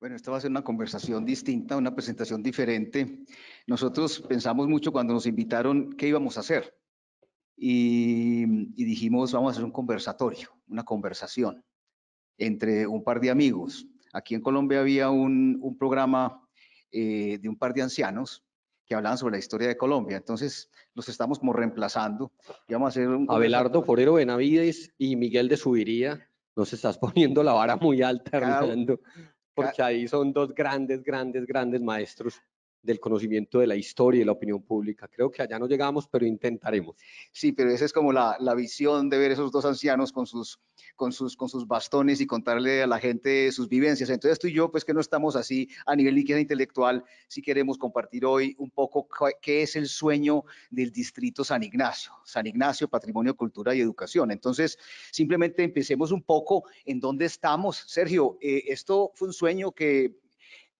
Bueno, esta va a ser una conversación distinta, una presentación diferente. Nosotros pensamos mucho cuando nos invitaron qué íbamos a hacer y, dijimos vamos a hacer un conversatorio, una conversación entre un par de amigos. Aquí en Colombia había un, programa eh, de un par de ancianos que hablaban sobre la historia de Colombia. Entonces, nos estamos como reemplazando. vamos a hacer un Abelardo Forero Benavides y Miguel de Subiría. Nos estás poniendo la vara muy alta, Hernando porque ah. ahí son dos grandes, grandes, grandes maestros del conocimiento de la historia y la opinión pública. Creo que allá no llegamos, pero intentaremos. Sí, pero esa es como la, visión de ver esos dos ancianos con sus, con, sus, con sus bastones y contarle a la gente sus vivencias. Entonces tú y yo, pues que no estamos así a nivel líquido intelectual, si queremos compartir hoy un poco qué es el sueño del distrito San Ignacio, San Ignacio, Patrimonio, Cultura y Educación. Entonces, simplemente empecemos un poco en dónde estamos. Sergio, eh, esto fue un sueño que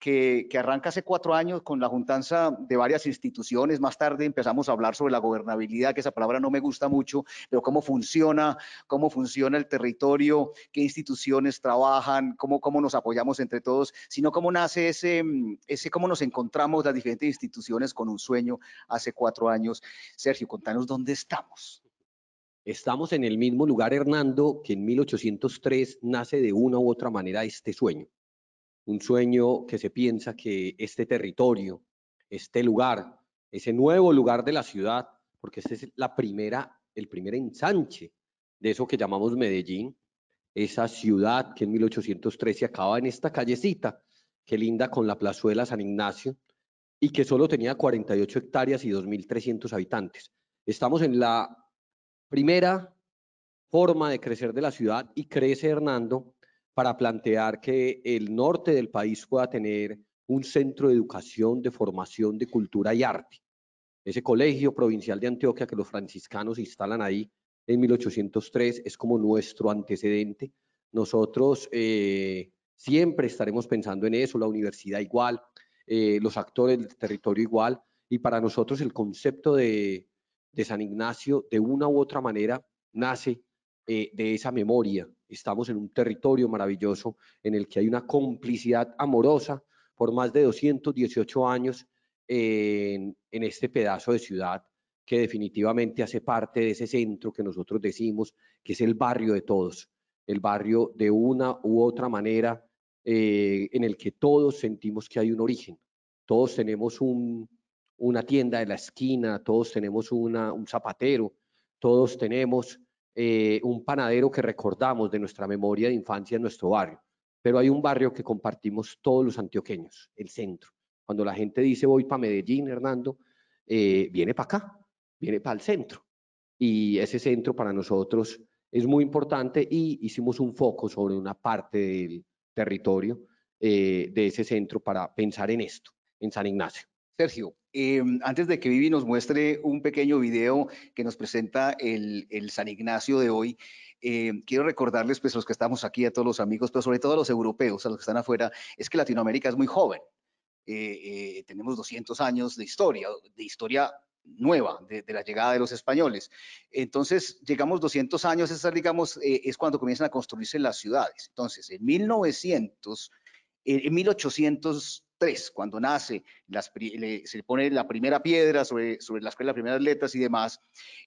que, arranca hace cuatro años con la juntanza de varias instituciones. Más tarde empezamos a hablar sobre la gobernabilidad, que esa palabra no me gusta mucho, pero cómo funciona, cómo funciona el territorio, qué instituciones trabajan, cómo, cómo nos apoyamos entre todos, sino cómo nace ese, mm, ese, cómo nos encontramos las diferentes instituciones con un sueño hace cuatro años. Sergio, contanos dónde estamos. Estamos en el mismo lugar, Hernando, que en 1803 nace de una u otra manera este sueño un sueño que se piensa que este territorio, este lugar, ese nuevo lugar de la ciudad, porque este es la primera, el primer ensanche de eso que llamamos Medellín, esa ciudad que en 1813 acaba en esta callecita que linda con la plazuela San Ignacio y que solo tenía 48 hectáreas y 2.300 habitantes. Estamos en la primera forma de crecer de la ciudad y crece Hernando para plantear que el norte del país pueda tener un centro de educación, de formación, de cultura y arte. Ese colegio provincial de Antioquia que los franciscanos instalan ahí en 1803 es como nuestro antecedente. Nosotros eh, siempre estaremos pensando en eso, la universidad igual, eh, los actores del territorio igual, y para nosotros el concepto de, de San Ignacio de una u otra manera nace eh, de esa memoria. Estamos en un territorio maravilloso en el que hay una complicidad amorosa por más de 218 años en, este pedazo de ciudad que definitivamente hace parte de ese centro que nosotros decimos que es el barrio de todos, el barrio de una u otra manera eh, en el que todos sentimos que hay un origen. Todos tenemos una tienda de la esquina, todos tenemos un zapatero, todos tenemos eh, un panadero que recordamos de nuestra memoria de infancia en nuestro barrio, pero hay un barrio que compartimos todos los antioqueños, el centro. Cuando la gente dice voy para Medellín, Hernando, eh, viene para acá, viene para el centro. Y ese centro para nosotros es muy importante y hicimos un foco sobre una parte del territorio eh, de ese centro para pensar en esto, en San Ignacio. Sergio, Em, antes de que Vivi nos muestre un pequeño video que nos presenta el, San Ignacio de hoy, em, quiero recordarles, pues, los que estamos aquí, a todos los amigos, pero sobre todo a los europeos, a los que están afuera, es que Latinoamérica es muy joven. Eh, eh, tenemos 200 años de historia, de historia nueva de, la llegada de los españoles. Entonces, llegamos 200 años, es, digamos, eh, es cuando comienzan a construirse las ciudades. Entonces, en 1900, en 1800, Tres, cuando nace, las, le, se pone la primera piedra sobre, sobre las, las primeras letras y demás,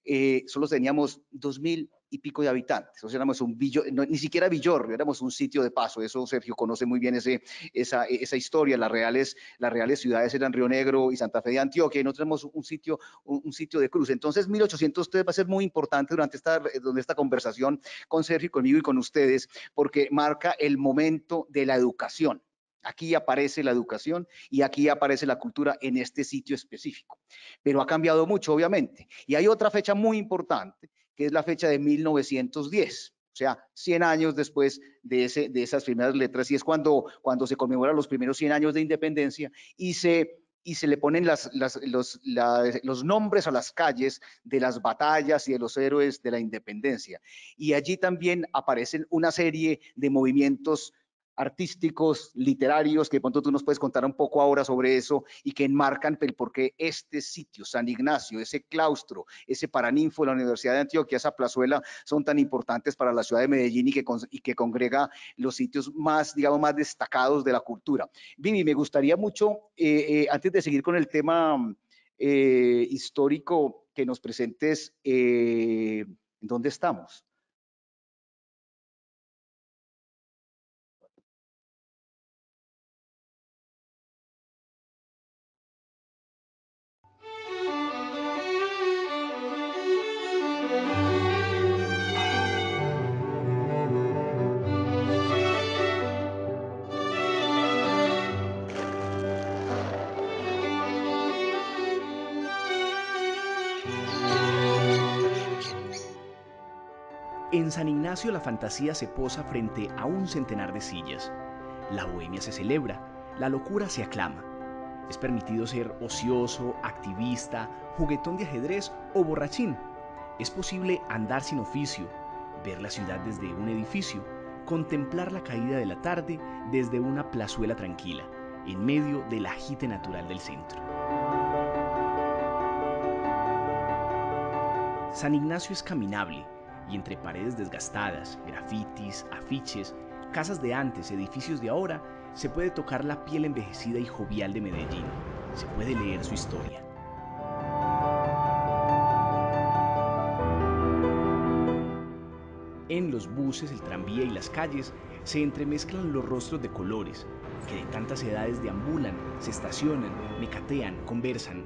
eh, solo teníamos dos mil y pico de habitantes, o éramos un ni siquiera Villor, éramos un sitio de paso, eso Sergio conoce muy bien ese, esa, historia, las reales, las reales ciudades eran Río Negro y Santa Fe de Antioquia, y nosotros tenemos un sitio, un, sitio de cruz. Entonces, 1803 va a ser muy importante durante esta, durante esta conversación con Sergio, conmigo y con ustedes, porque marca el momento de la educación Aquí aparece la educación y aquí aparece la cultura en este sitio específico. Pero ha cambiado mucho, obviamente. Y hay otra fecha muy importante, que es la fecha de 1910. O sea, 100 años después de, esas primeras letras, y es cuando, se conmemoran los primeros 100 años de independencia y se le ponen los, los, nombres a las calles de las batallas y de los héroes de la independencia. Y allí también aparecen una serie de movimientos artísticos, literarios, que de pronto tú nos puedes contar un poco ahora sobre eso y que enmarcan pues, el por qué este sitio, San Ignacio, ese claustro, ese paraninfo de la Universidad de Antioquia, esa plazuela, son tan importantes para la ciudad de Medellín y que, que congrega los sitios más, digamos, más destacados de la cultura. Vivi, me gustaría mucho, eh, eh, antes de seguir con el tema eh, histórico, que nos presentes dónde estamos la fantasía se posa frente a un centenar de sillas. La bohemia se celebra, la locura se aclama. Es permitido ser ocioso, activista, juguetón de ajedrez o borrachín. Es posible andar sin oficio, ver la ciudad desde un edificio, contemplar la caída de la tarde desde una plazuela tranquila, en medio del agite natural del centro. San Ignacio es caminable, y entre paredes desgastadas, grafitis, afiches, casas de antes, edificios de ahora, se puede tocar la piel envejecida y jovial de Medellín, se puede leer su historia. En los buses, el tranvía y las calles se entremezclan los rostros de colores, que de tantas edades deambulan, se estacionan, mecatean, conversan.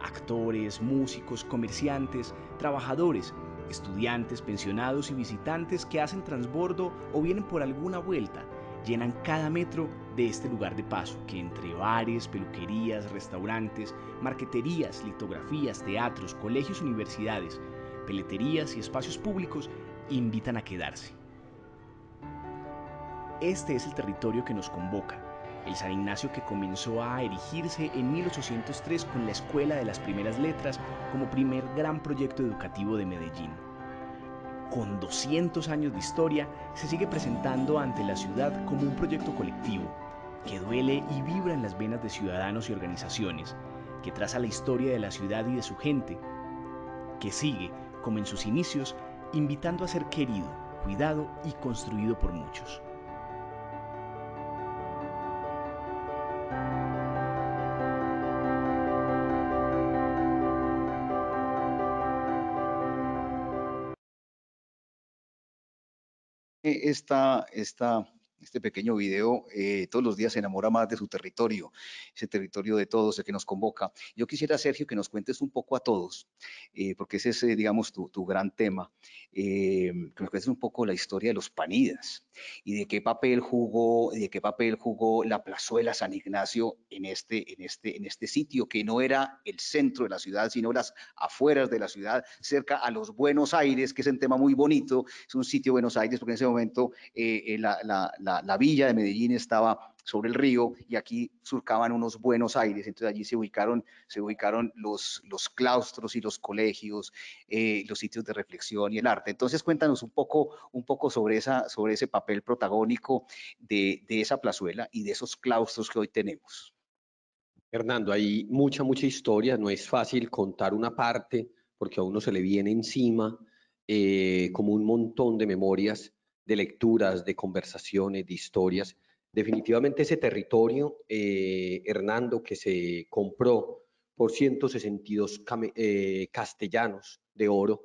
Actores, músicos, comerciantes, trabajadores, Estudiantes, pensionados y visitantes que hacen transbordo o vienen por alguna vuelta llenan cada metro de este lugar de paso, que entre bares, peluquerías, restaurantes, marqueterías, litografías, teatros, colegios, universidades, peleterías y espacios públicos invitan a quedarse. Este es el territorio que nos convoca el San Ignacio que comenzó a erigirse en 1803 con la Escuela de las Primeras Letras como primer gran proyecto educativo de Medellín. Con 200 años de historia, se sigue presentando ante la ciudad como un proyecto colectivo, que duele y vibra en las venas de ciudadanos y organizaciones, que traza la historia de la ciudad y de su gente, que sigue, como en sus inicios, invitando a ser querido, cuidado y construido por muchos. esta, está este pequeño video eh, todos los días se enamora más de su territorio, ese territorio de todos, el que nos convoca. Yo quisiera, Sergio, que nos cuentes un poco a todos, eh, porque ese es, eh, digamos, tu, tu gran tema, que nos cuentes un poco la historia de los panidas y de qué papel jugó, de qué papel jugó la plazuela San Ignacio en este, en este, en este sitio, que no era el centro de la ciudad, sino las afueras de la ciudad, cerca a los Buenos Aires, que es un tema muy bonito, es un sitio Buenos Aires, porque en ese momento la la, villa de Medellín estaba sobre el río y aquí surcaban unos buenos aires. Entonces allí se ubicaron, se ubicaron los, claustros y los colegios, eh, los sitios de reflexión y el arte. Entonces cuéntanos un poco, un poco sobre, esa, sobre ese papel protagónico de, esa plazuela y de esos claustros que hoy tenemos. Hernando, hay mucha, mucha historia. No es fácil contar una parte porque a uno se le viene encima eh, como un montón de memorias de lecturas, de conversaciones, de historias. Definitivamente ese territorio, eh, Hernando, que se compró por 162 eh, castellanos de oro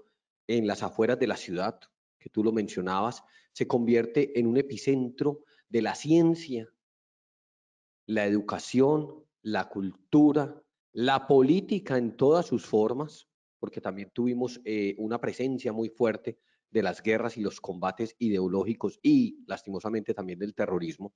en las afueras de la ciudad, que tú lo mencionabas, se convierte en un epicentro de la ciencia, la educación, la cultura, la política en todas sus formas, porque también tuvimos eh, una presencia muy fuerte de las guerras y los combates ideológicos y lastimosamente también del terrorismo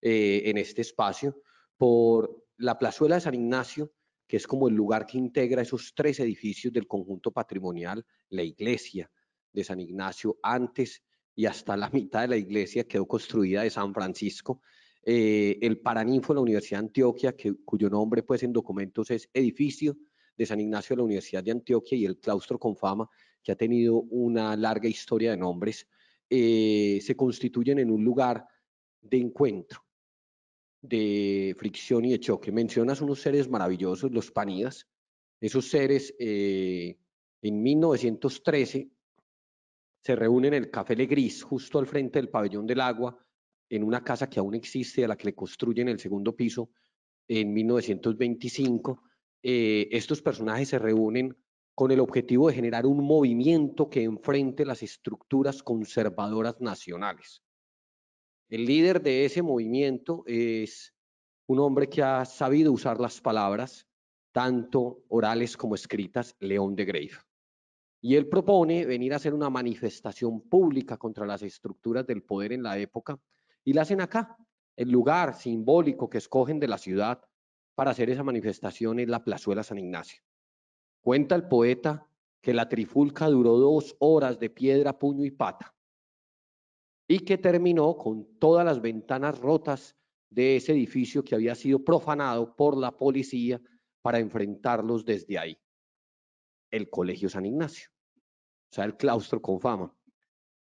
eh, en este espacio, por la plazuela de San Ignacio, que es como el lugar que integra esos tres edificios del conjunto patrimonial, la iglesia de San Ignacio antes y hasta la mitad de la iglesia quedó construida de San Francisco, eh, el Paraninfo de la Universidad de Antioquia, que, cuyo nombre pues en documentos es Edificio de San Ignacio de la Universidad de Antioquia y el Claustro con Fama que ha tenido una larga historia de nombres, eh, se constituyen en un lugar de encuentro, de fricción y de choque. Mencionas unos seres maravillosos, los panidas. Esos seres eh, en 1913 se reúnen en el Café Le Gris, justo al frente del pabellón del agua, en una casa que aún existe, a la que le construyen el segundo piso en 1925. Eh, estos personajes se reúnen con el objetivo de generar un movimiento que enfrente las estructuras conservadoras nacionales. El líder de ese movimiento es un hombre que ha sabido usar las palabras, tanto orales como escritas, León de Grave. Y él propone venir a hacer una manifestación pública contra las estructuras del poder en la época y la hacen acá. El lugar simbólico que escogen de la ciudad para hacer esa manifestación es la Plazuela San Ignacio. Cuenta el poeta que la trifulca duró dos horas de piedra, puño y pata y que terminó con todas las ventanas rotas de ese edificio que había sido profanado por la policía para enfrentarlos desde ahí. El Colegio San Ignacio, o sea, el claustro con fama.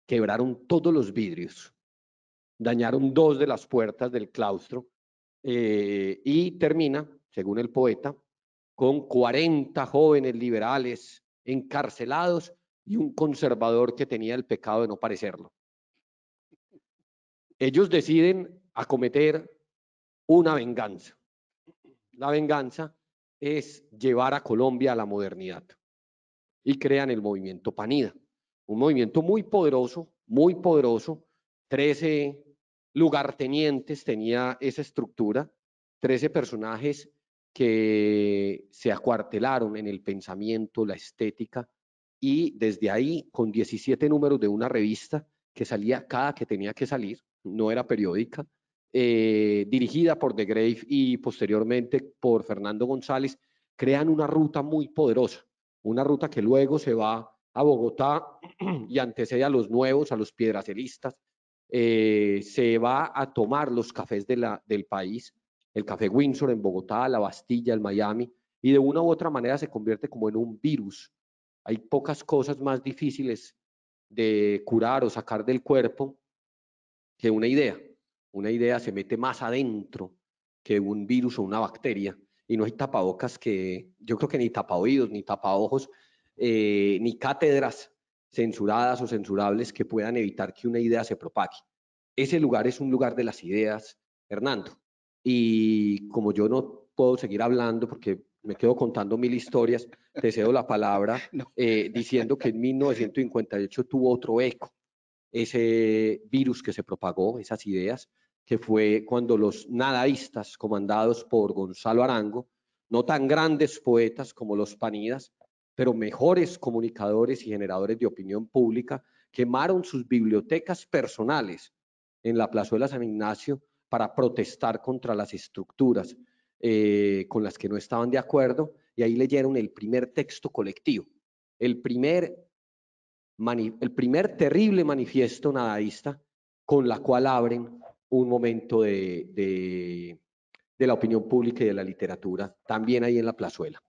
Quebraron todos los vidrios, dañaron dos de las puertas del claustro eh, y termina, según el poeta, con 40 jóvenes liberales encarcelados y un conservador que tenía el pecado de no parecerlo. Ellos deciden acometer una venganza. La venganza es llevar a Colombia a la modernidad y crean el movimiento Panida, un movimiento muy poderoso, muy poderoso. Trece lugartenientes tenía esa estructura, trece personajes que se acuartelaron en el pensamiento, la estética, y desde ahí, con 17 números de una revista que salía cada que tenía que salir, no era periódica, eh, dirigida por De Grave y posteriormente por Fernando González, crean una ruta muy poderosa, una ruta que luego se va a Bogotá y antecede a los nuevos, a los piedracelistas, eh, se va a tomar los cafés del país, el Café Windsor en Bogotá, la Bastilla el Miami, y de una u otra manera se convierte como en un virus. Hay pocas cosas más difíciles de curar o sacar del cuerpo que una idea. Una idea se mete más adentro que un virus o una bacteria. Y no hay tapabocas que, yo creo que ni tapaoídos, ni tapaojos, eh, ni cátedras censuradas o censurables que puedan evitar que una idea se propague. Ese lugar es un lugar de las ideas, Hernando. Y como yo no puedo seguir hablando porque me quedo contando mil historias, te cedo la palabra eh, diciendo que en 1958 tuvo otro eco, ese virus que se propagó, esas ideas, que fue cuando los nadaístas comandados por Gonzalo Arango, no tan grandes poetas como los panidas, pero mejores comunicadores y generadores de opinión pública, quemaron sus bibliotecas personales en la plazuela San Ignacio para protestar contra las estructuras eh, con las que no estaban de acuerdo, y ahí leyeron el primer texto colectivo, el primer, el primer terrible manifiesto nadaísta con la cual abren un momento de, de, la opinión pública y de la literatura, también ahí en la plazuela.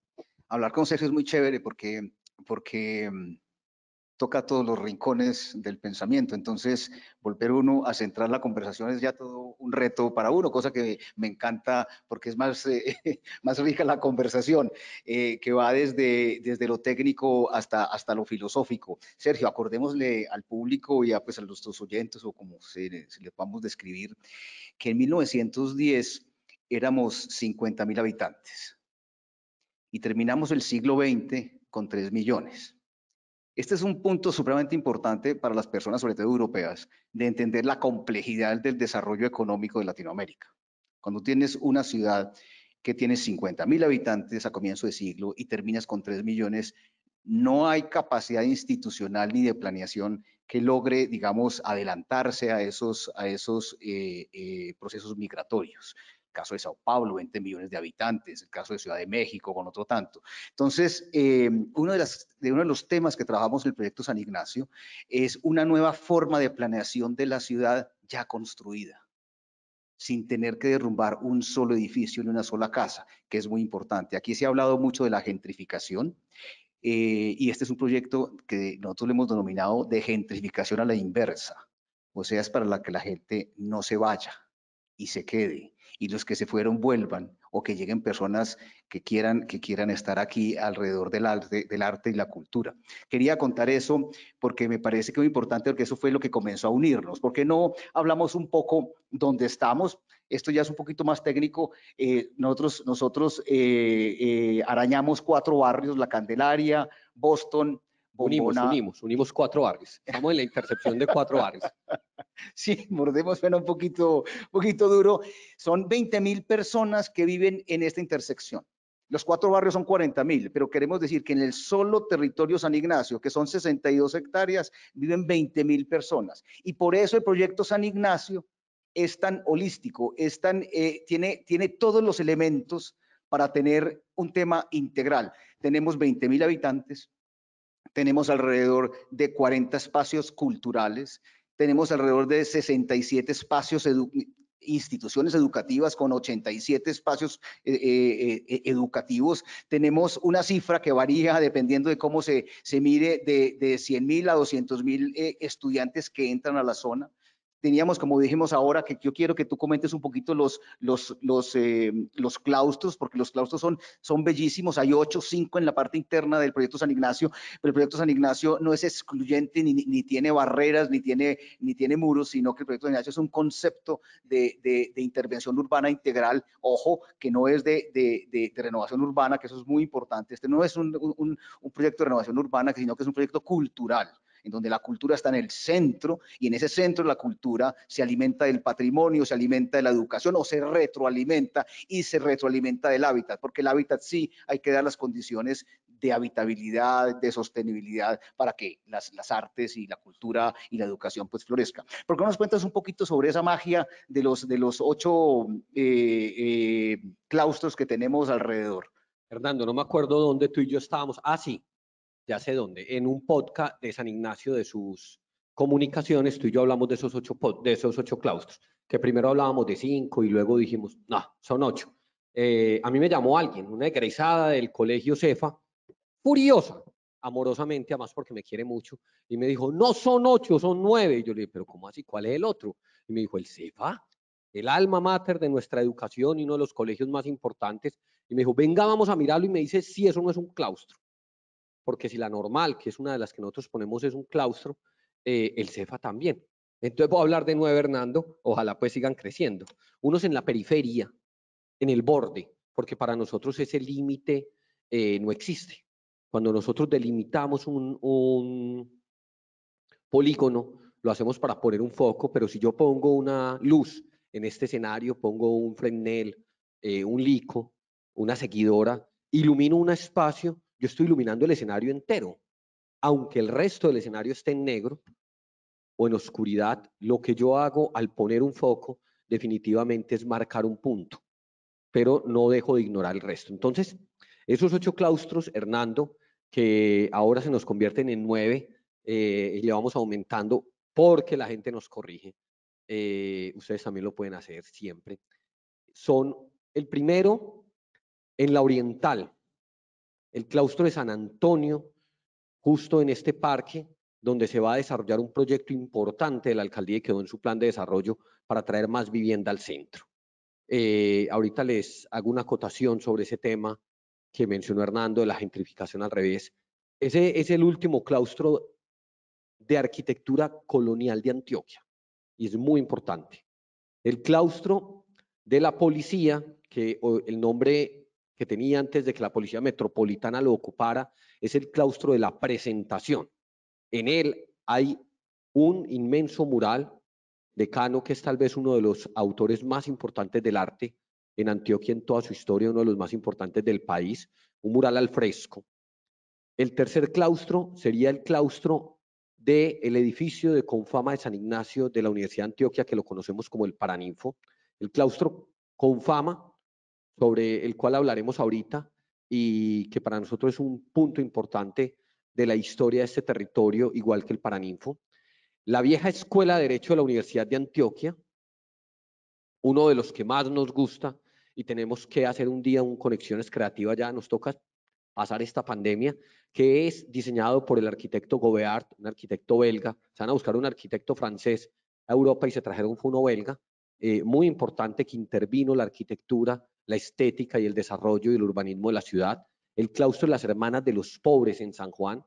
Hablar con Sergio es muy chévere porque, porque mm, toca todos los rincones del pensamiento. Entonces, volver uno a centrar la conversación es ya todo un reto para uno, cosa que me encanta porque es más, eh, más rica la conversación, eh, que va desde, desde lo técnico hasta, hasta lo filosófico. Sergio, acordémosle al público y a, pues, a nuestros oyentes, o como se, se les vamos a describir, que en 1910 éramos mil habitantes y terminamos el siglo XX con 3 millones este es un punto supremamente importante para las personas, sobre todo europeas, de entender la complejidad del desarrollo económico de Latinoamérica. Cuando tienes una ciudad que tiene 50 mil habitantes a comienzo de siglo y terminas con 3 millones, no hay capacidad institucional ni de planeación que logre, digamos, adelantarse a esos, a esos eh, eh, procesos migratorios el caso de Sao Paulo, 20 millones de habitantes, el caso de Ciudad de México con otro tanto. Entonces, eh, uno, de las, de uno de los temas que trabajamos en el proyecto San Ignacio es una nueva forma de planeación de la ciudad ya construida sin tener que derrumbar un solo edificio ni una sola casa, que es muy importante. Aquí se ha hablado mucho de la gentrificación eh, y este es un proyecto que nosotros le hemos denominado de gentrificación a la inversa, o sea, es para la que la gente no se vaya y se quede y los que se fueron vuelvan o que lleguen personas que quieran, que quieran estar aquí alrededor del arte, y la cultura. Quería contar eso porque me parece que es muy importante porque eso fue lo que comenzó a unirnos. porque no hablamos un poco dónde estamos? Esto ya es un poquito más técnico. Eh, nosotros nosotros eh, eh, arañamos cuatro barrios, La Candelaria, Boston, Unimos, unimos, unimos cuatro barrios. Estamos en la intersección de cuatro barrios. Sí, mordemos, suena un poquito, poquito duro. Son 20 mil personas que viven en esta intersección. Los cuatro barrios son 40 mil, pero queremos decir que en el solo territorio San Ignacio, que son 62 hectáreas, viven 20 mil personas. Y por eso el proyecto San Ignacio es tan holístico, es tan, eh, tiene, tiene todos los elementos para tener un tema integral. Tenemos 20 mil habitantes, tenemos alrededor de 40 espacios culturales, tenemos alrededor de 67 espacios instituciones educativas con 87 espacios eh, eh, eh, educativos. Tenemos una cifra que varía dependiendo de cómo se, se mire de, de 100 mil a 200 mil estudiantes que entran a la zona teníamos, como dijimos ahora, que yo quiero que tú comentes un poquito los, los, eh, los, claustros, porque los claustros son, son bellísimos. Hay ocho, cinco en la parte interna del proyecto San Ignacio, pero el proyecto San Ignacio no es excluyente, ni, ni tiene barreras, ni tiene, ni tiene muros, sino que el proyecto San Ignacio es un concepto de, intervención urbana integral, ojo, que no es de, renovación urbana, que eso es muy importante. Este no es un, un proyecto de renovación urbana, sino que es un proyecto cultural en donde la cultura está en el centro y en ese centro la cultura se alimenta del patrimonio, se alimenta de la educación o se retroalimenta y se retroalimenta del hábitat, porque el hábitat sí hay que dar las condiciones de habitabilidad, de sostenibilidad para que las, las artes y la cultura y la educación pues florezca. ¿Por qué no nos cuentas un poquito sobre esa magia de los, de los ocho eh, eh, claustros que tenemos alrededor? Hernando, no me acuerdo dónde tú y yo estábamos. Ah, sí, ya sé dónde, en un podcast de San Ignacio de sus comunicaciones, tú y yo hablamos de esos ocho, de esos ocho claustros, que primero hablábamos de cinco y luego dijimos, no, son ocho. Eh, a mí me llamó alguien, una egresada del colegio Cefa, furiosa, amorosamente, además porque me quiere mucho, y me dijo, no son ocho, son nueve. Y yo le dije, pero ¿cómo así? ¿Cuál es el otro? Y me dijo, el Cefa, el alma mater de nuestra educación y uno de los colegios más importantes. Y me dijo, venga, vamos a mirarlo. Y me dice, sí, eso no es un claustro porque si la normal, que es una de las que nosotros ponemos, es un claustro, eh, el CEFA también. Entonces voy a hablar de nuevo, Hernando, ojalá pues sigan creciendo. Unos en la periferia, en el borde, porque para nosotros ese límite eh, no existe. Cuando nosotros delimitamos un, polígono, lo hacemos para poner un foco, pero si yo pongo una luz en este escenario, pongo un fresnel, eh, un lico, una seguidora, ilumino un espacio, yo estoy iluminando el escenario entero. Aunque el resto del escenario esté en negro o en oscuridad, lo que yo hago al poner un foco definitivamente es marcar un punto, pero no dejo de ignorar el resto. Entonces, esos ocho claustros, Hernando, que ahora se nos convierten en nueve eh, y le vamos aumentando porque la gente nos corrige. Eh, ustedes también lo pueden hacer siempre. Son el primero en la oriental, el claustro de San Antonio, justo en este parque, donde se va a desarrollar un proyecto importante de la alcaldía y quedó en su plan de desarrollo para traer más vivienda al centro. Eh, ahorita les hago una acotación sobre ese tema que mencionó Hernando de la gentrificación al revés. Ese es el último claustro de arquitectura colonial de Antioquia y es muy importante. El claustro de la policía, que el nombre que tenía antes de que la Policía Metropolitana lo ocupara, es el claustro de la presentación. En él hay un inmenso mural de Cano, que es tal vez uno de los autores más importantes del arte en Antioquia en toda su historia, uno de los más importantes del país, un mural al fresco. El tercer claustro sería el claustro del el edificio de Confama de San Ignacio de la Universidad de Antioquia, que lo conocemos como el Paraninfo. El claustro Confama sobre el cual hablaremos ahorita y que para nosotros es un punto importante de la historia de este territorio, igual que el Paraninfo. La vieja Escuela de Derecho de la Universidad de Antioquia, uno de los que más nos gusta y tenemos que hacer un día un Conexiones Creativas, ya nos toca pasar esta pandemia, que es diseñado por el arquitecto Gobeart, un arquitecto belga, se van a buscar un arquitecto francés a Europa y se trajeron uno belga, eh, muy importante que intervino la arquitectura la estética y el desarrollo y el urbanismo de la ciudad, el claustro de las hermanas de los pobres en San Juan.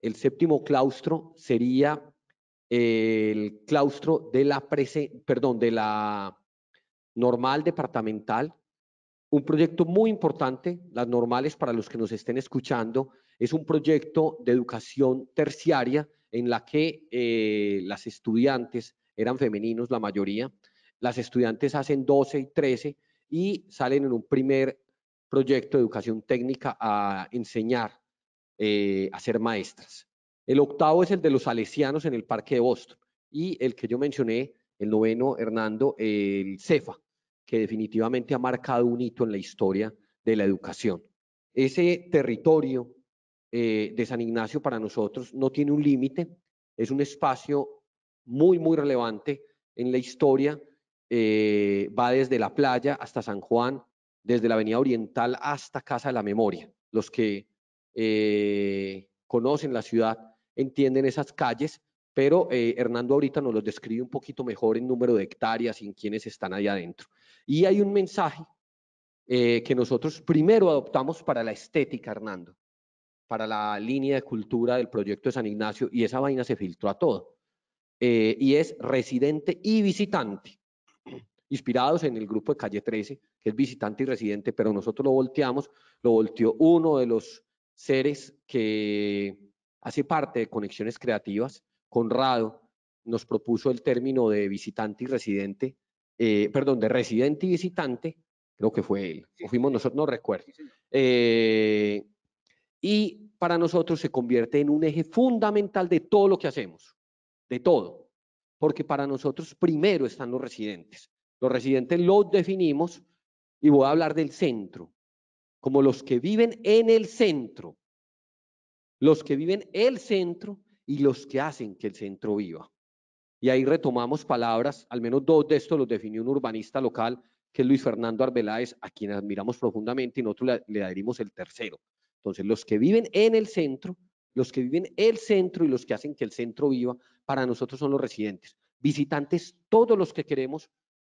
El séptimo claustro sería eh, el claustro de la, perdón, de la normal departamental, un proyecto muy importante, las normales para los que nos estén escuchando, es un proyecto de educación terciaria en la que eh, las estudiantes eran femeninos, la mayoría, las estudiantes hacen 12 y 13 y salen en un primer proyecto de educación técnica a enseñar eh, a ser maestras. El octavo es el de los salesianos en el Parque de Boston y el que yo mencioné, el noveno, Hernando, el CEFA, que definitivamente ha marcado un hito en la historia de la educación. Ese territorio eh, de San Ignacio para nosotros no tiene un límite, es un espacio muy, muy relevante en la historia eh, va desde la playa hasta San Juan, desde la Avenida Oriental hasta Casa de la Memoria. Los que eh, conocen la ciudad entienden esas calles, pero eh, Hernando ahorita nos los describe un poquito mejor en número de hectáreas y en quienes están allá adentro. Y hay un mensaje que nosotros primero adoptamos para la estética, Hernando, para la línea de cultura del proyecto de San Ignacio, y esa vaina se filtró a todo. y es residente y visitante inspirados en el grupo de Calle 13, que es visitante y residente, pero nosotros lo volteamos, lo volteó uno de los seres que hace parte de Conexiones Creativas, Conrado, nos propuso el término de visitante y residente, eh, perdón, de residente y visitante, creo que fue él, o fuimos nosotros, no recuerdo. Eh, y para nosotros se convierte en un eje fundamental de todo lo que hacemos, de todo, porque para nosotros primero están los residentes, los residentes los definimos y voy a hablar del centro, como los que viven en el centro, los que viven el centro y los que hacen que el centro viva. Y ahí retomamos palabras, al menos dos de estos los definió un urbanista local, que es Luis Fernando Arbeláez, a quien admiramos profundamente y nosotros le, le adherimos el tercero. Entonces, los que viven en el centro, los que viven el centro y los que hacen que el centro viva, para nosotros son los residentes. Visitantes, todos los que queremos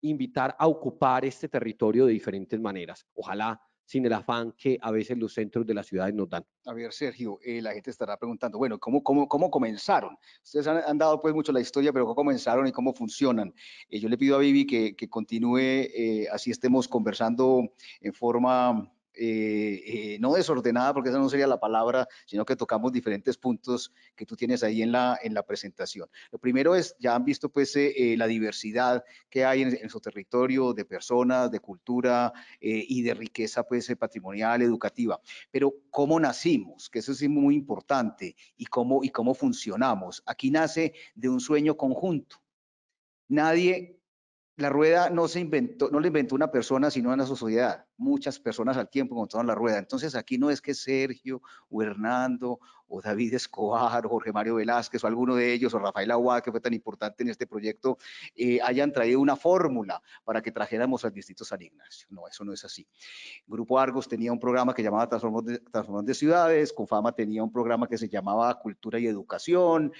invitar a ocupar este territorio de diferentes maneras. Ojalá sin el afán que a veces los centros de las ciudades nos dan. A ver, Sergio, eh, la gente estará preguntando, bueno, ¿cómo, cómo, cómo comenzaron? Ustedes han, dado pues mucho la historia, pero ¿cómo comenzaron y cómo funcionan? Eh, yo le pido a Vivi que, continúe, eh, así estemos conversando en forma eh, eh, no desordenada, porque esa no sería la palabra, sino que tocamos diferentes puntos que tú tienes ahí en la, en la presentación. Lo primero es, ya han visto pues eh, la diversidad que hay en, su territorio de personas, de cultura y de riqueza pues patrimonial, educativa. Pero cómo nacimos, que eso es muy importante, y cómo, y cómo funcionamos. Aquí nace de un sueño conjunto. Nadie la rueda no se inventó, no la inventó una persona, sino una sociedad. Muchas personas al tiempo montaron la rueda. Entonces aquí no es que Sergio o Hernando o David Escobar o Jorge Mario Velázquez o alguno de ellos o Rafael Aguá, que fue tan importante en este proyecto, eh, hayan traído una fórmula para que trajéramos al distrito San Ignacio. No, eso no es así. Grupo Argos tenía un programa que llamaba Transformando de Ciudades, Confama tenía un programa que se llamaba Cultura y Educación,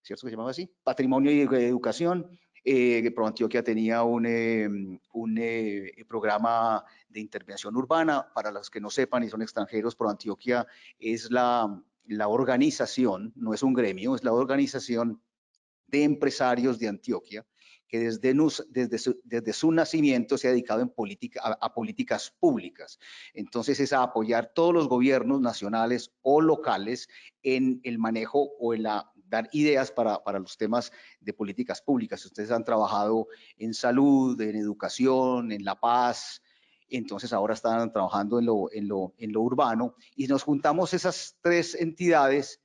¿cierto que se llamaba así? Patrimonio y Educación eh, Pro Antioquia tenía un, eh, mm, un eh, programa de intervención urbana. Para los que no sepan y son extranjeros, Antioquia es la, mm, la organización, no es un gremio, es la organización de empresarios de Antioquia que desde, desde, su, desde su nacimiento se ha dedicado en política, a, a, políticas públicas. Entonces es a apoyar todos los gobiernos nacionales o locales en el manejo o en la dar ideas para, para, los temas de políticas públicas. Ustedes han trabajado en salud, en educación, en la paz, entonces ahora están trabajando en lo, en lo, en lo urbano y nos juntamos esas tres entidades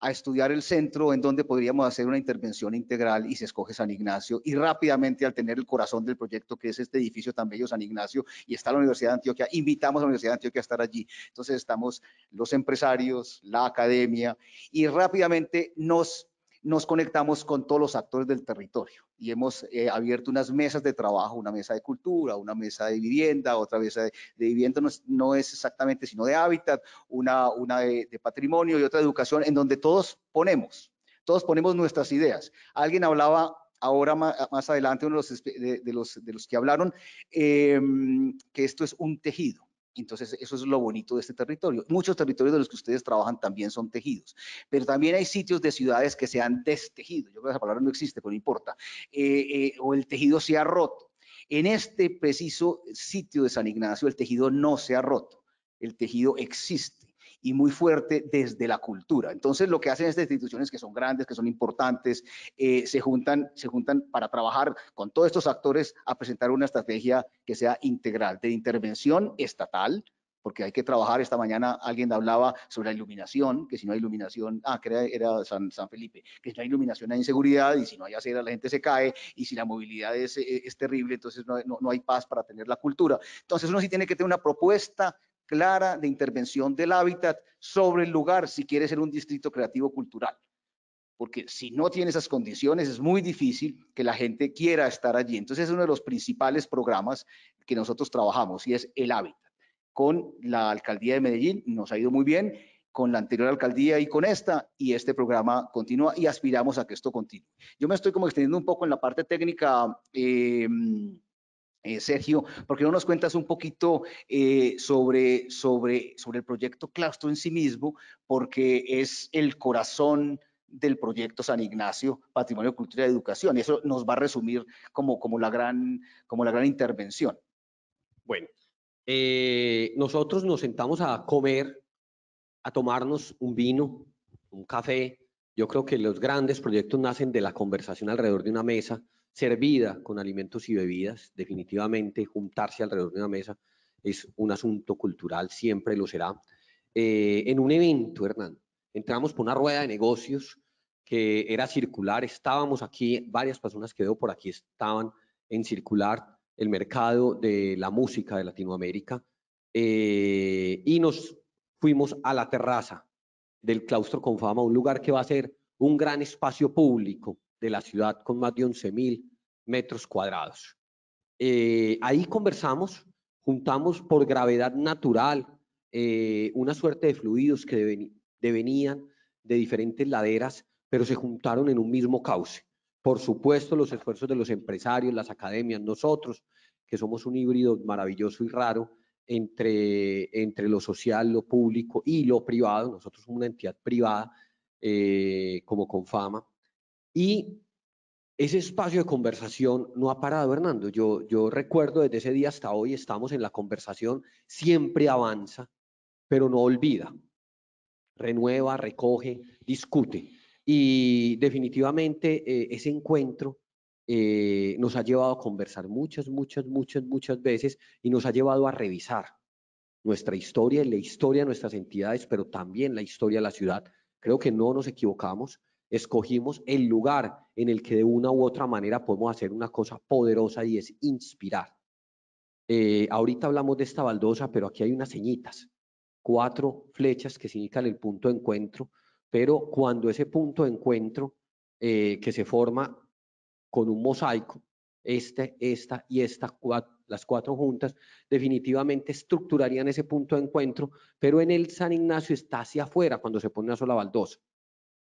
a estudiar el centro en donde podríamos hacer una intervención integral y se escoge San Ignacio y rápidamente al tener el corazón del proyecto que es este edificio tan bello San Ignacio y está la Universidad de Antioquia, invitamos a la Universidad de Antioquia a estar allí. Entonces estamos los empresarios, la academia y rápidamente nos nos conectamos con todos los actores del territorio y hemos eh, abierto unas mesas de trabajo, una mesa de cultura, una mesa de vivienda, otra mesa de, vivienda no es, exactamente sino de hábitat, una, de, patrimonio y otra de educación, en donde todos ponemos, todos ponemos nuestras ideas. Alguien hablaba ahora más, adelante, uno de los, de los, que hablaron, em, que esto es un tejido. Entonces, eso es lo bonito de este territorio. Muchos territorios de los que ustedes trabajan también son tejidos, pero también hay sitios de ciudades que se han destejido. Yo creo que esa palabra no existe, pero no importa. Eh, eh, o el tejido se ha roto. En este preciso sitio de San Ignacio, el tejido no se ha roto. El tejido existe y muy fuerte desde la cultura. Entonces, lo que hacen estas instituciones que son grandes, que son importantes, eh, se, juntan, se juntan para trabajar con todos estos actores a presentar una estrategia que sea integral de intervención estatal, porque hay que trabajar. Esta mañana alguien hablaba sobre la iluminación, que si no hay iluminación, ah, era, San, San, Felipe, que si no hay iluminación hay inseguridad y si no hay acera la gente se cae y si la movilidad es, eh, es terrible, entonces no, no, no, hay paz para tener la cultura. Entonces uno sí tiene que tener una propuesta clara de intervención del hábitat sobre el lugar si quiere ser un distrito creativo cultural. Porque si no tiene esas condiciones es muy difícil que la gente quiera estar allí. Entonces es uno de los principales programas que nosotros trabajamos y es el hábitat. Con la alcaldía de Medellín nos ha ido muy bien, con la anterior alcaldía y con esta, y este programa continúa y aspiramos a que esto continúe. Yo me estoy como extendiendo un poco en la parte técnica. Eh, eh, Sergio, porque no nos cuentas un poquito eh, sobre, sobre, sobre el proyecto Claustro en sí mismo, porque es el corazón del proyecto San Ignacio Patrimonio, Cultura y Educación. Eso nos va a resumir como, como, la, gran, como la gran intervención. Bueno, eh, nosotros nos sentamos a comer, a tomarnos un vino, un café. Yo creo que los grandes proyectos nacen de la conversación alrededor de una mesa servida con alimentos y bebidas. Definitivamente, juntarse alrededor de una mesa es un asunto cultural, siempre lo será. Eh, en un evento, Hernán, entramos por una rueda de negocios que era circular, estábamos aquí, varias personas que veo por aquí estaban en circular, el mercado de la música de Latinoamérica, eh, y nos fuimos a la terraza del claustro con fama, un lugar que va a ser un gran espacio público de la ciudad con más de 11.000 metros cuadrados. Eh, ahí conversamos, juntamos por gravedad natural eh, una suerte de fluidos que devenían de diferentes laderas, pero se juntaron en un mismo cauce. Por supuesto, los esfuerzos de los empresarios, las academias, nosotros, que somos un híbrido maravilloso y raro entre, entre lo social, lo público y lo privado. Nosotros somos una entidad privada como eh, como Confama, y ese espacio de conversación no ha parado, Hernando. Yo, recuerdo desde ese día hasta hoy estamos en la conversación, siempre avanza, pero no olvida. Renueva, recoge, discute. Y definitivamente eh, ese encuentro eh, nos ha llevado a conversar muchas, muchas, muchas, muchas veces y nos ha llevado a revisar nuestra historia y la historia de nuestras entidades, pero también la historia de la ciudad. Creo que no nos equivocamos escogimos el lugar en el que de una u otra manera podemos hacer una cosa poderosa y es inspirar. Eh, ahorita hablamos de esta baldosa, pero aquí hay unas ceñitas, cuatro flechas que significan el punto de encuentro, pero cuando ese punto de encuentro eh, que se forma con un mosaico, este, esta y esta, las cuatro juntas, definitivamente estructurarían ese punto de encuentro, pero en el San Ignacio está hacia afuera cuando se pone una sola baldosa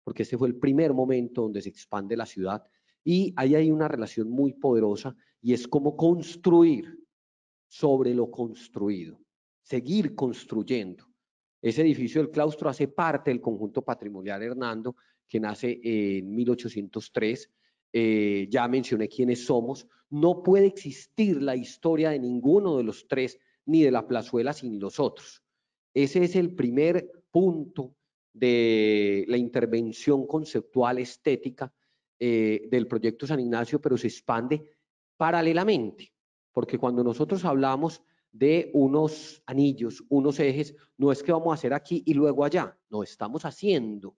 porque ese fue el primer momento donde se expande la ciudad y ahí hay una relación muy poderosa y es como construir sobre lo construido, seguir construyendo. Ese edificio del claustro hace parte del conjunto patrimonial Hernando, que nace en 1803. Eh, ya mencioné quiénes somos. No puede existir la historia de ninguno de los tres, ni de la plazuela sin los otros. Ese es el primer punto de la intervención conceptual estética eh, del proyecto San Ignacio, pero se expande paralelamente, porque cuando nosotros hablamos de unos anillos, unos ejes, no es que vamos a hacer aquí y luego allá, no estamos haciendo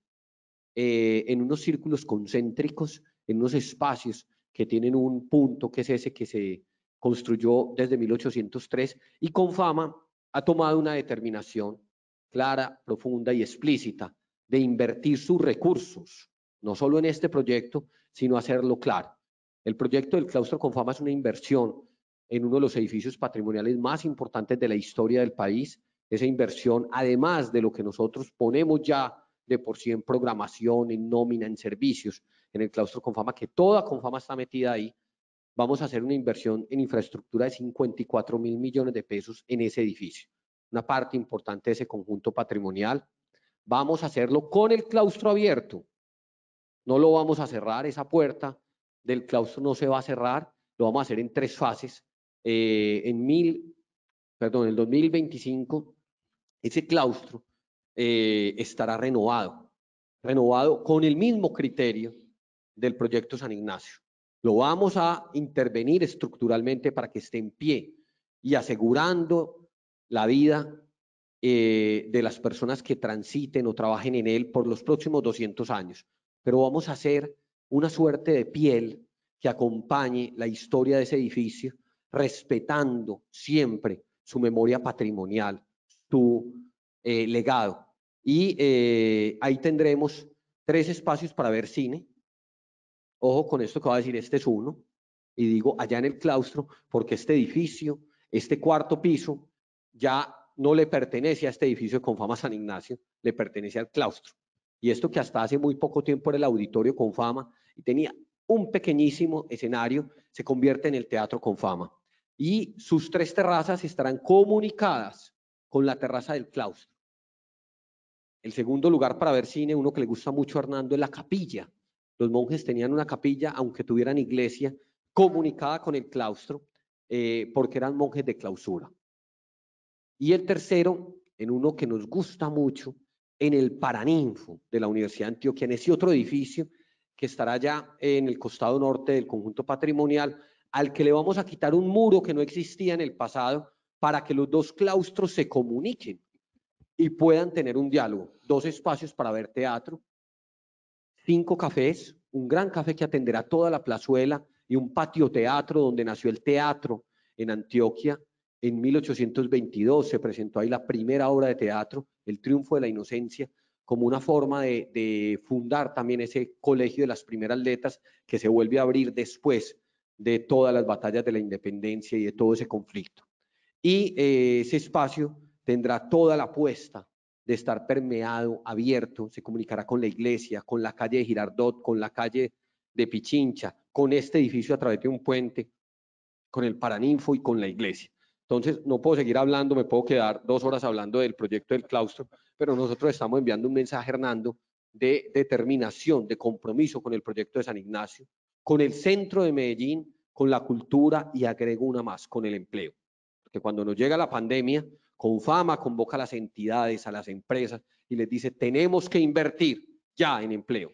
eh, en unos círculos concéntricos, en unos espacios que tienen un punto que es ese que se construyó desde 1803 y con fama ha tomado una determinación clara, profunda y explícita de invertir sus recursos, no solo en este proyecto, sino hacerlo claro. El proyecto del claustro con fama es una inversión en uno de los edificios patrimoniales más importantes de la historia del país. Esa inversión, además de lo que nosotros ponemos ya de por sí en programación, en nómina, en servicios, en el claustro Confama, que toda Confama está metida ahí, vamos a hacer una inversión en infraestructura de 54 mil millones de pesos en ese edificio una parte importante de ese conjunto patrimonial. Vamos a hacerlo con el claustro abierto. No lo vamos a cerrar, esa puerta del claustro no se va a cerrar, lo vamos a hacer en tres fases. Eh, en mil, perdón, el 2025, ese claustro eh, estará renovado, renovado con el mismo criterio del proyecto San Ignacio. Lo vamos a intervenir estructuralmente para que esté en pie y asegurando la vida eh, de las personas que transiten o trabajen en él por los próximos 200 años. Pero vamos a hacer una suerte de piel que acompañe la historia de ese edificio, respetando siempre su memoria patrimonial, su eh, legado. Y eh, ahí tendremos tres espacios para ver cine. Ojo con esto que va a decir, este es uno. Y digo allá en el claustro, porque este edificio, este cuarto piso, ya no le pertenece a este edificio con fama San Ignacio, le pertenece al claustro. Y esto que hasta hace muy poco tiempo era el auditorio Confama y tenía un pequeñísimo escenario, se convierte en el teatro fama. Y sus tres terrazas estarán comunicadas con la terraza del claustro. El segundo lugar para ver cine, uno que le gusta mucho a Hernando, es la capilla. Los monjes tenían una capilla, aunque tuvieran iglesia, comunicada con el claustro, eh, porque eran monjes de clausura. Y el tercero, en uno que nos gusta mucho, en el Paraninfo de la Universidad de Antioquia, en ese otro edificio que estará ya en el costado norte del conjunto patrimonial, al que le vamos a quitar un muro que no existía en el pasado para que los dos claustros se comuniquen y puedan tener un diálogo. Dos espacios para ver teatro, cinco cafés, un gran café que atenderá toda la plazuela y un patio teatro donde nació el teatro en Antioquia en 1822 se presentó ahí la primera obra de teatro, El Triunfo de la Inocencia, como una forma de, fundar también ese colegio de las primeras letras que se vuelve a abrir después de todas las batallas de la independencia y de todo ese conflicto. Y eh, ese espacio tendrá toda la apuesta de estar permeado, abierto, se comunicará con la iglesia, con la calle de Girardot, con la calle de Pichincha, con este edificio a través de un puente, con el Paraninfo y con la iglesia. Entonces, no puedo seguir hablando, me puedo quedar dos horas hablando del proyecto del claustro, pero nosotros estamos enviando un mensaje, Hernando, de determinación, de compromiso con el proyecto de San Ignacio, con el centro de Medellín, con la cultura y agrego una más, con el empleo. Porque cuando nos llega la pandemia, con fama convoca a las entidades, a las empresas y les dice, tenemos que invertir ya en empleo.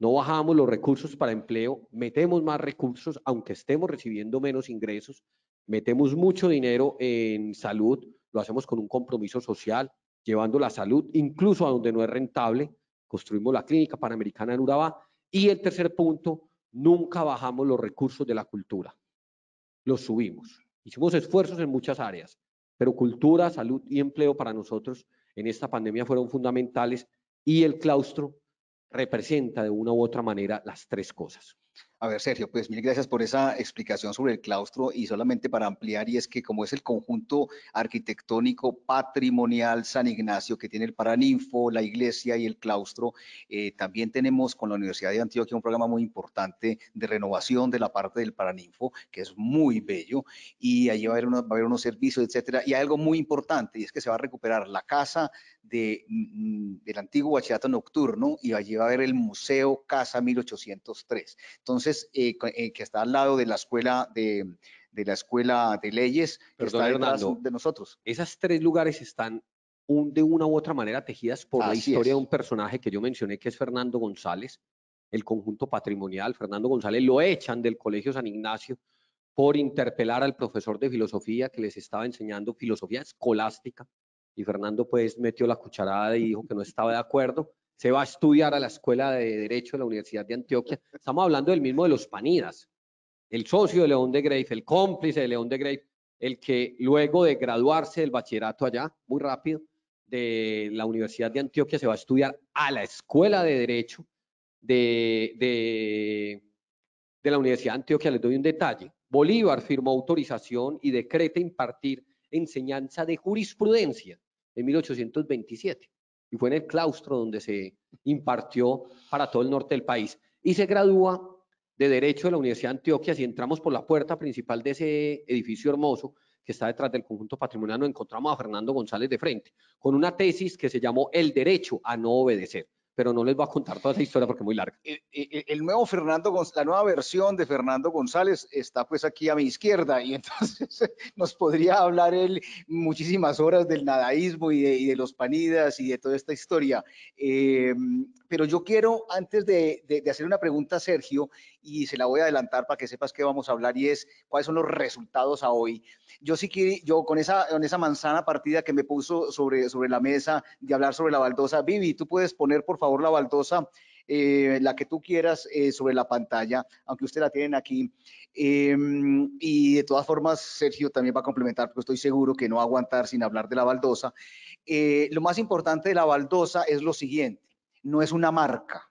No bajamos los recursos para empleo, metemos más recursos, aunque estemos recibiendo menos ingresos, Metemos mucho dinero en salud, lo hacemos con un compromiso social, llevando la salud incluso a donde no es rentable. Construimos la clínica panamericana en Urabá. Y el tercer punto, nunca bajamos los recursos de la cultura. Los subimos. Hicimos esfuerzos en muchas áreas, pero cultura, salud y empleo para nosotros en esta pandemia fueron fundamentales y el claustro representa de una u otra manera las tres cosas. A ver, Sergio, pues mil gracias por esa explicación sobre el claustro y solamente para ampliar, y es que como es el conjunto arquitectónico patrimonial San Ignacio que tiene el Paraninfo, la iglesia y el claustro, eh, también tenemos con la Universidad de Antioquia un programa muy importante de renovación de la parte del Paraninfo, que es muy bello, y allí va a haber, a haber unos servicios, etcétera. Y algo muy importante, y es que se va a recuperar la casa de, mm, del antiguo bachillerato nocturno y allí va a haber el Museo Casa 1803. Entonces, eh, eh, que está al lado de la escuela de, la escuela de leyes que está de nosotros. Esas tres lugares están de una u otra manera tejidas por la historia de un personaje que yo mencioné, que es Fernando González, el conjunto patrimonial. Fernando González lo echan del Colegio San Ignacio por interpelar al profesor de filosofía que les estaba enseñando filosofía escolástica y Fernando pues metió la cucharada y dijo que no estaba de acuerdo, se va a estudiar a la Escuela de Derecho de la Universidad de Antioquia. Estamos hablando del mismo de los panidas, el socio de León de Greif, el cómplice de León de Greif, el que luego de graduarse del bachillerato allá, muy rápido, de la Universidad de Antioquia, se va a estudiar a la Escuela de Derecho de, de, de la Universidad de Antioquia. Les doy un detalle. Bolívar firmó autorización y decreta impartir enseñanza de jurisprudencia en 1827. Y fue en el claustro donde se impartió para todo el norte del país. Y se gradúa de Derecho de la Universidad de Antioquia. Si entramos por la puerta principal de ese edificio hermoso que está detrás del conjunto patrimonial, nos encontramos a Fernando González de frente, con una tesis que se llamó El Derecho a no obedecer pero no les voy a contar toda esa historia porque es muy larga. Eh, eh, eh, el, nuevo Fernando, la nueva versión de Fernando González está pues aquí a mi izquierda y entonces nos podría hablar él muchísimas horas del nadaísmo y de, los panidas y de toda esta historia. pero yo quiero, antes de, de, hacer una pregunta a Sergio, y se la voy a adelantar para que sepas qué vamos a hablar y es cuáles son los resultados a hoy. Yo sí que, yo con esa, con esa manzana partida que me puso sobre, sobre la mesa de hablar sobre la baldosa, Vivi, tú puedes poner por favor la baldosa, eh, la que tú quieras eh, sobre la pantalla, aunque usted la tienen aquí. Em, y de todas formas, Sergio también va a complementar, porque estoy seguro que no aguantar sin hablar de la baldosa. Eh, lo más importante de la baldosa es lo siguiente, no es una marca.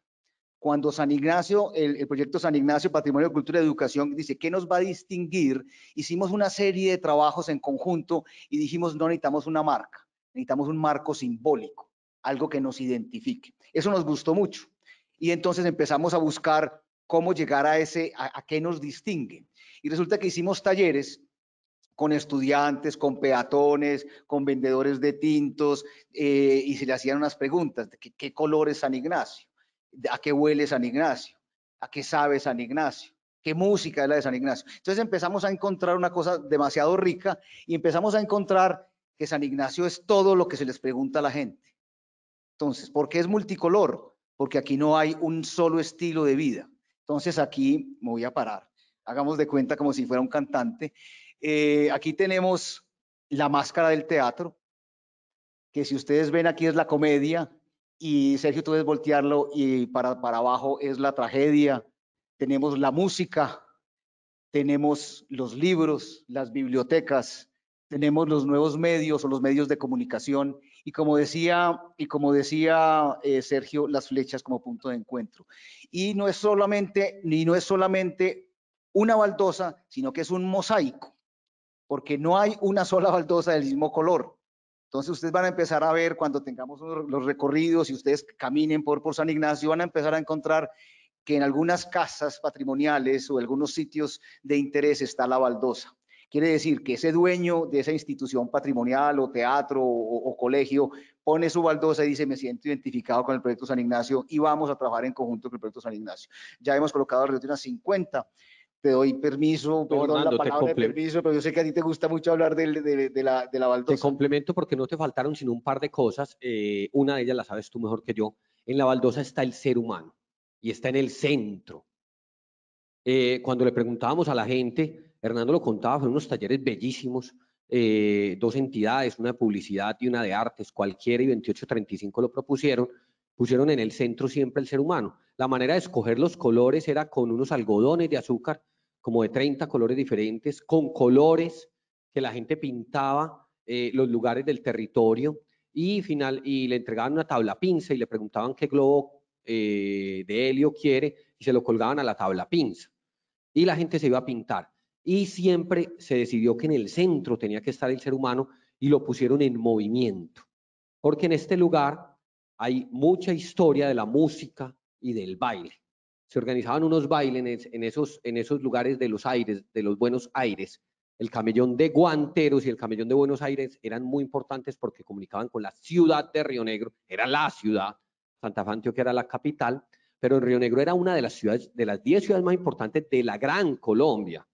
Cuando San Ignacio, el, proyecto San Ignacio Patrimonio, Cultura y Educación dice, ¿qué nos va a distinguir? Hicimos una serie de trabajos en conjunto y dijimos, no necesitamos una marca, necesitamos un marco simbólico algo que nos identifique. Eso nos gustó mucho. Y entonces empezamos a buscar cómo llegar a ese, a, qué nos distingue. Y resulta que hicimos talleres con estudiantes, con peatones, con vendedores de tintos, eh, y se le hacían unas preguntas, de ¿qué, qué color es San Ignacio? ¿A qué huele San Ignacio? ¿A qué sabe San Ignacio? ¿Qué música es la de San Ignacio? Entonces empezamos a encontrar una cosa demasiado rica y empezamos a encontrar que San Ignacio es todo lo que se les pregunta a la gente. Entonces, ¿por qué es multicolor? Porque aquí no hay un solo estilo de vida. Entonces aquí me voy a parar. Hagamos de cuenta como si fuera un cantante. Eh, aquí tenemos la máscara del teatro, que si ustedes ven aquí es la comedia, y Sergio, tú debes voltearlo, y para, para abajo es la tragedia. Tenemos la música, tenemos los libros, las bibliotecas, tenemos los nuevos medios o los medios de comunicación y como decía, y como decía eh, Sergio, las flechas como punto de encuentro. Y no es solamente, ni no es solamente una baldosa, sino que es un mosaico, porque no hay una sola baldosa del mismo color. Entonces ustedes van a empezar a ver cuando tengamos los recorridos y ustedes caminen por, por San Ignacio, van a empezar a encontrar que en algunas casas patrimoniales o algunos sitios de interés está la baldosa. Quiere decir que ese dueño de esa institución patrimonial o teatro o, colegio pone su baldosa y dice, me siento identificado con el proyecto San Ignacio y vamos a trabajar en conjunto con el proyecto San Ignacio. Ya hemos colocado alrededor de unas 50. Te doy permiso, perdón la palabra permiso, pero yo sé que a ti te gusta mucho hablar de, la, baldosa. Te complemento porque no te faltaron sino un par de cosas. Eh, una de ellas la sabes tú mejor que yo. En la baldosa está el ser humano y está en el centro. Eh, cuando le preguntábamos a la gente Hernando lo contaba, fueron unos talleres bellísimos, eh, dos entidades, una de publicidad y una de artes, cualquiera y 2835 lo propusieron, pusieron en el centro siempre el ser humano. La manera de escoger los colores era con unos algodones de azúcar, como de 30 colores diferentes, con colores que la gente pintaba eh, los lugares del territorio y, final, y le entregaban una tabla pinza y le preguntaban qué globo eh, de helio quiere y se lo colgaban a la tabla pinza. Y la gente se iba a pintar y siempre se decidió que en el centro tenía que estar el ser humano y lo pusieron en movimiento, porque en este lugar hay mucha historia de la música y del baile. Se organizaban unos bailes en esos, lugares de los aires, de los buenos aires. El camellón de Guanteros y el camellón de Buenos Aires eran muy importantes porque comunicaban con la ciudad de Río Negro, era la ciudad, Santa Fe que era la capital, pero en Río Negro era una de las ciudades, de las 10 ciudades más importantes de la Gran Colombia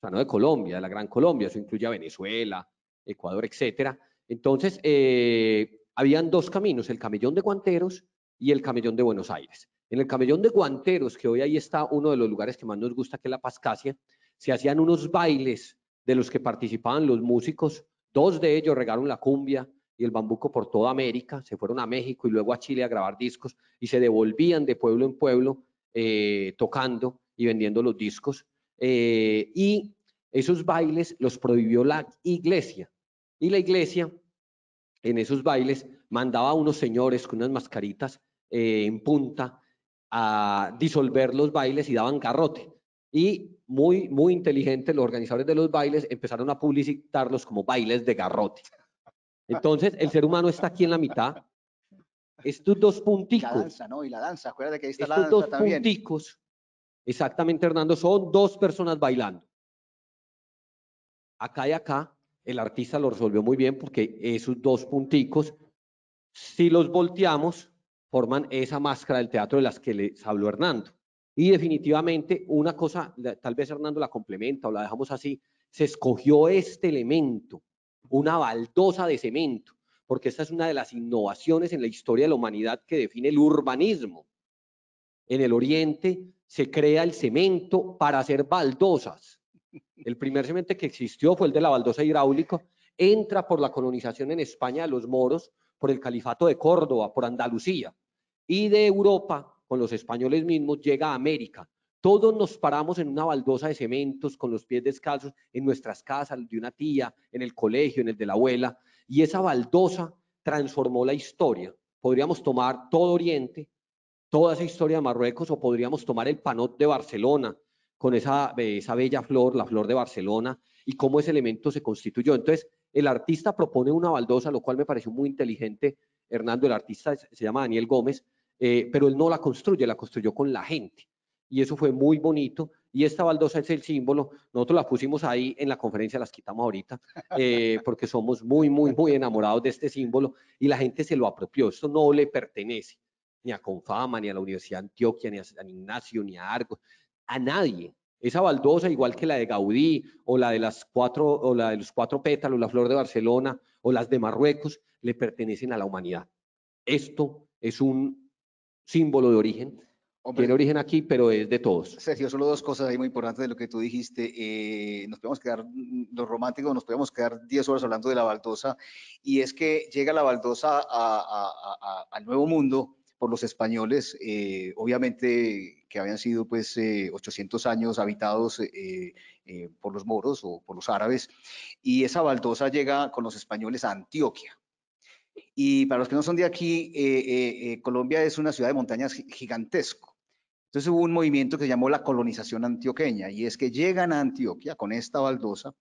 o sea, no de Colombia, de la Gran Colombia, eso incluye a Venezuela, Ecuador, etcétera. Entonces, eh, habían dos caminos, el camellón de Guanteros y el camellón de Buenos Aires. En el camellón de Guanteros, que hoy ahí está uno de los lugares que más nos gusta, que es la Pascasia, se hacían unos bailes de los que participaban los músicos, dos de ellos regaron la cumbia y el bambuco por toda América, se fueron a México y luego a Chile a grabar discos y se devolvían de pueblo en pueblo eh, tocando y vendiendo los discos. Eh, y esos bailes los prohibió la iglesia. Y la iglesia en esos bailes mandaba a unos señores con unas mascaritas eh, en punta a disolver los bailes y daban garrote. Y muy, muy inteligente, los organizadores de los bailes empezaron a publicitarlos como bailes de garrote. Entonces, el ser humano está aquí en la mitad. Estos dos punticos. la danza, ¿no? Y la danza, acuérdate que ahí está la danza dos punticos Exactamente, Hernando, son dos personas bailando. Acá y acá, el artista lo resolvió muy bien porque esos dos punticos, si los volteamos, forman esa máscara del teatro de las que les habló Hernando. Y definitivamente una cosa, tal vez Hernando la complementa o la dejamos así, se escogió este elemento, una baldosa de cemento, porque esta es una de las innovaciones en la historia de la humanidad que define el urbanismo. En el oriente se crea el cemento para hacer baldosas. El primer cemento que existió fue el de la baldosa hidráulica. Entra por la colonización en España de los moros, por el califato de Córdoba, por Andalucía. Y de Europa, con los españoles mismos, llega a América. Todos nos paramos en una baldosa de cementos con los pies descalzos en nuestras casas, de una tía, en el colegio, en el de la abuela. Y esa baldosa transformó la historia. Podríamos tomar todo Oriente, toda esa historia de Marruecos o podríamos tomar el panot de Barcelona con esa, eh, esa bella flor, la flor de Barcelona y cómo ese elemento se constituyó. Entonces, el artista propone una baldosa, lo cual me pareció muy inteligente. Hernando, el artista se llama Daniel Gómez, eh, pero él no la construye, la construyó con la gente. Y eso fue muy bonito. Y esta baldosa es el símbolo. Nosotros la pusimos ahí en la conferencia, las quitamos ahorita, eh, porque somos muy, muy, muy enamorados de este símbolo y la gente se lo apropió. Esto no le pertenece ni a Confama, ni a la Universidad de Antioquia, ni a San Ignacio, ni a Argos, a nadie. Esa baldosa, igual que la de Gaudí, o la de, las cuatro, o la de los cuatro pétalos, la flor de Barcelona, o las de Marruecos, le pertenecen a la humanidad. Esto es un símbolo de origen. Tiene origen aquí, pero es de todos. Sergio, solo dos cosas ahí muy importantes de lo que tú dijiste. Eh, nos podemos quedar, los románticos, nos podemos quedar 10 horas hablando de la baldosa. Y es que llega la baldosa a, al nuevo mundo por los españoles, eh, obviamente que habían sido pues 800 eh, años habitados eh, por los moros o por los árabes, y esa baldosa llega con los españoles a Antioquia. Y para los que no son de aquí, Colombia es una ciudad de montañas gigantesco. Entonces hubo un movimiento que se llamó la colonización antioqueña, y es que llegan a Antioquia con esta baldosa,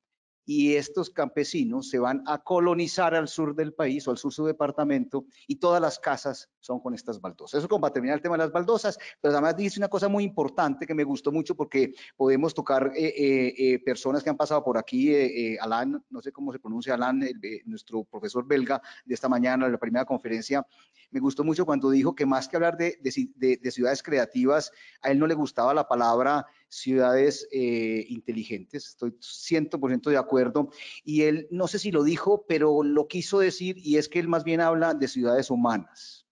y estos campesinos se van a colonizar al sur del país o al sur su departamento y todas las casas son con estas baldosas. Eso como para terminar el tema de las baldosas, pero además dice una cosa muy importante que me gustó mucho porque podemos tocar eh, eh, eh, personas que han pasado por aquí, Alan, no sé cómo se pronuncia Alan, nuestro profesor belga de esta mañana, en la primera conferencia, me gustó mucho cuando dijo que más que hablar de, ciudades creativas, a él no le gustaba la palabra ciudades eh, inteligentes. Estoy 100% de acuerdo. Y él, no sé si lo dijo, pero lo quiso decir y es que él más bien habla de ciudades humanas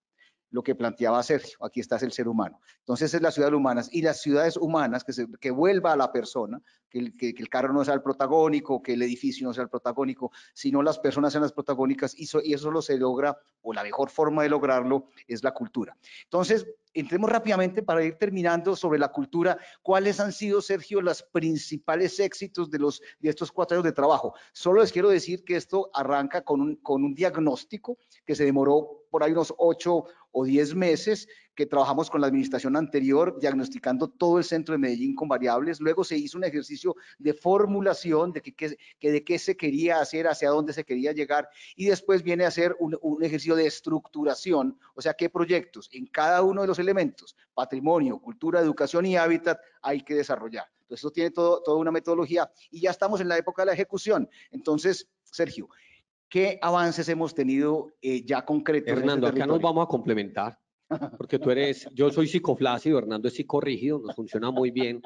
lo que planteaba Sergio, aquí está el ser humano. Entonces es las ciudades humanas y las ciudades humanas que, que vuelva a la persona, que el, que, el, carro no sea el protagónico, que el edificio no sea el protagónico, sino las personas sean las protagónicas y, y eso lo se logra o la mejor forma de lograrlo es la cultura. Entonces, entremos rápidamente para ir terminando sobre la cultura. ¿Cuáles han sido, Sergio, los principales éxitos de, los, de estos cuatro años de trabajo? Solo les quiero decir que esto arranca con un, con un diagnóstico que se demoró por ahí unos ocho o diez meses que trabajamos con la administración anterior diagnosticando todo el centro de Medellín con variables. Luego se hizo un ejercicio de formulación de, que, de qué se quería hacer, hacia dónde se quería llegar. Y después viene a hacer un, ejercicio de estructuración, o sea, qué proyectos en cada uno de los elementos, patrimonio, cultura, educación y hábitat, hay que desarrollar. Entonces, eso tiene todo, toda una metodología y ya estamos en la época de la ejecución. Entonces, Sergio, ¿Qué avances hemos tenido eh, ya concretos? Hernando, este acá nos vamos a complementar, porque tú eres, yo soy psicoflácido, Hernando es psicorrígido, nos funciona muy bien.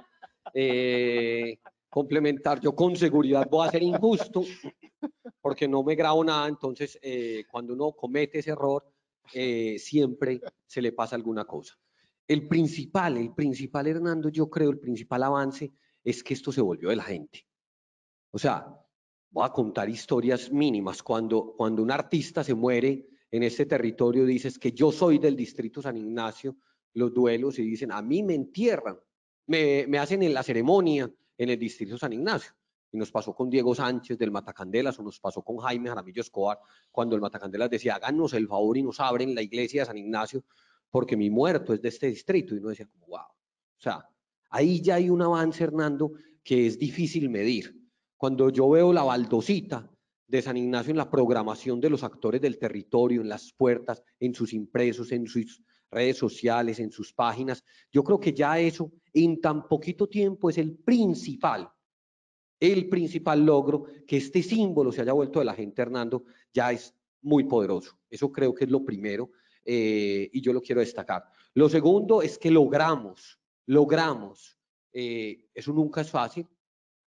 Eh, complementar, yo con seguridad voy a ser injusto, porque no me grabo nada, entonces eh, cuando uno comete ese error, siempre se le pasa alguna cosa. El principal, el principal, Hernando, yo creo, el principal avance es que esto se volvió de la gente. O sea, voy a contar historias mínimas. Cuando, cuando un artista se muere en este territorio, dices que yo soy del distrito San Ignacio, los duelos, y dicen, a mí me entierran, me, me hacen en la ceremonia en el distrito San Ignacio. Y nos pasó con Diego Sánchez del Matacandelas, o nos pasó con Jaime Jaramillo Escobar, cuando el Matacandelas decía, háganos el favor y nos abren la iglesia de San Ignacio, porque mi muerto es de este distrito. Y uno decía, wow. O sea, ahí ya hay un avance, Hernando, que es difícil medir cuando yo veo la baldosita de San Ignacio en la programación de los actores del territorio, en las puertas, en sus impresos, en sus redes sociales, en sus páginas, yo creo que ya eso en tan poquito tiempo es el principal, el principal logro que este símbolo se haya vuelto de la gente, Hernando, ya es muy poderoso. Eso creo que es lo primero eh, y yo lo quiero destacar. Lo segundo es que logramos, logramos, eh, eso nunca es fácil,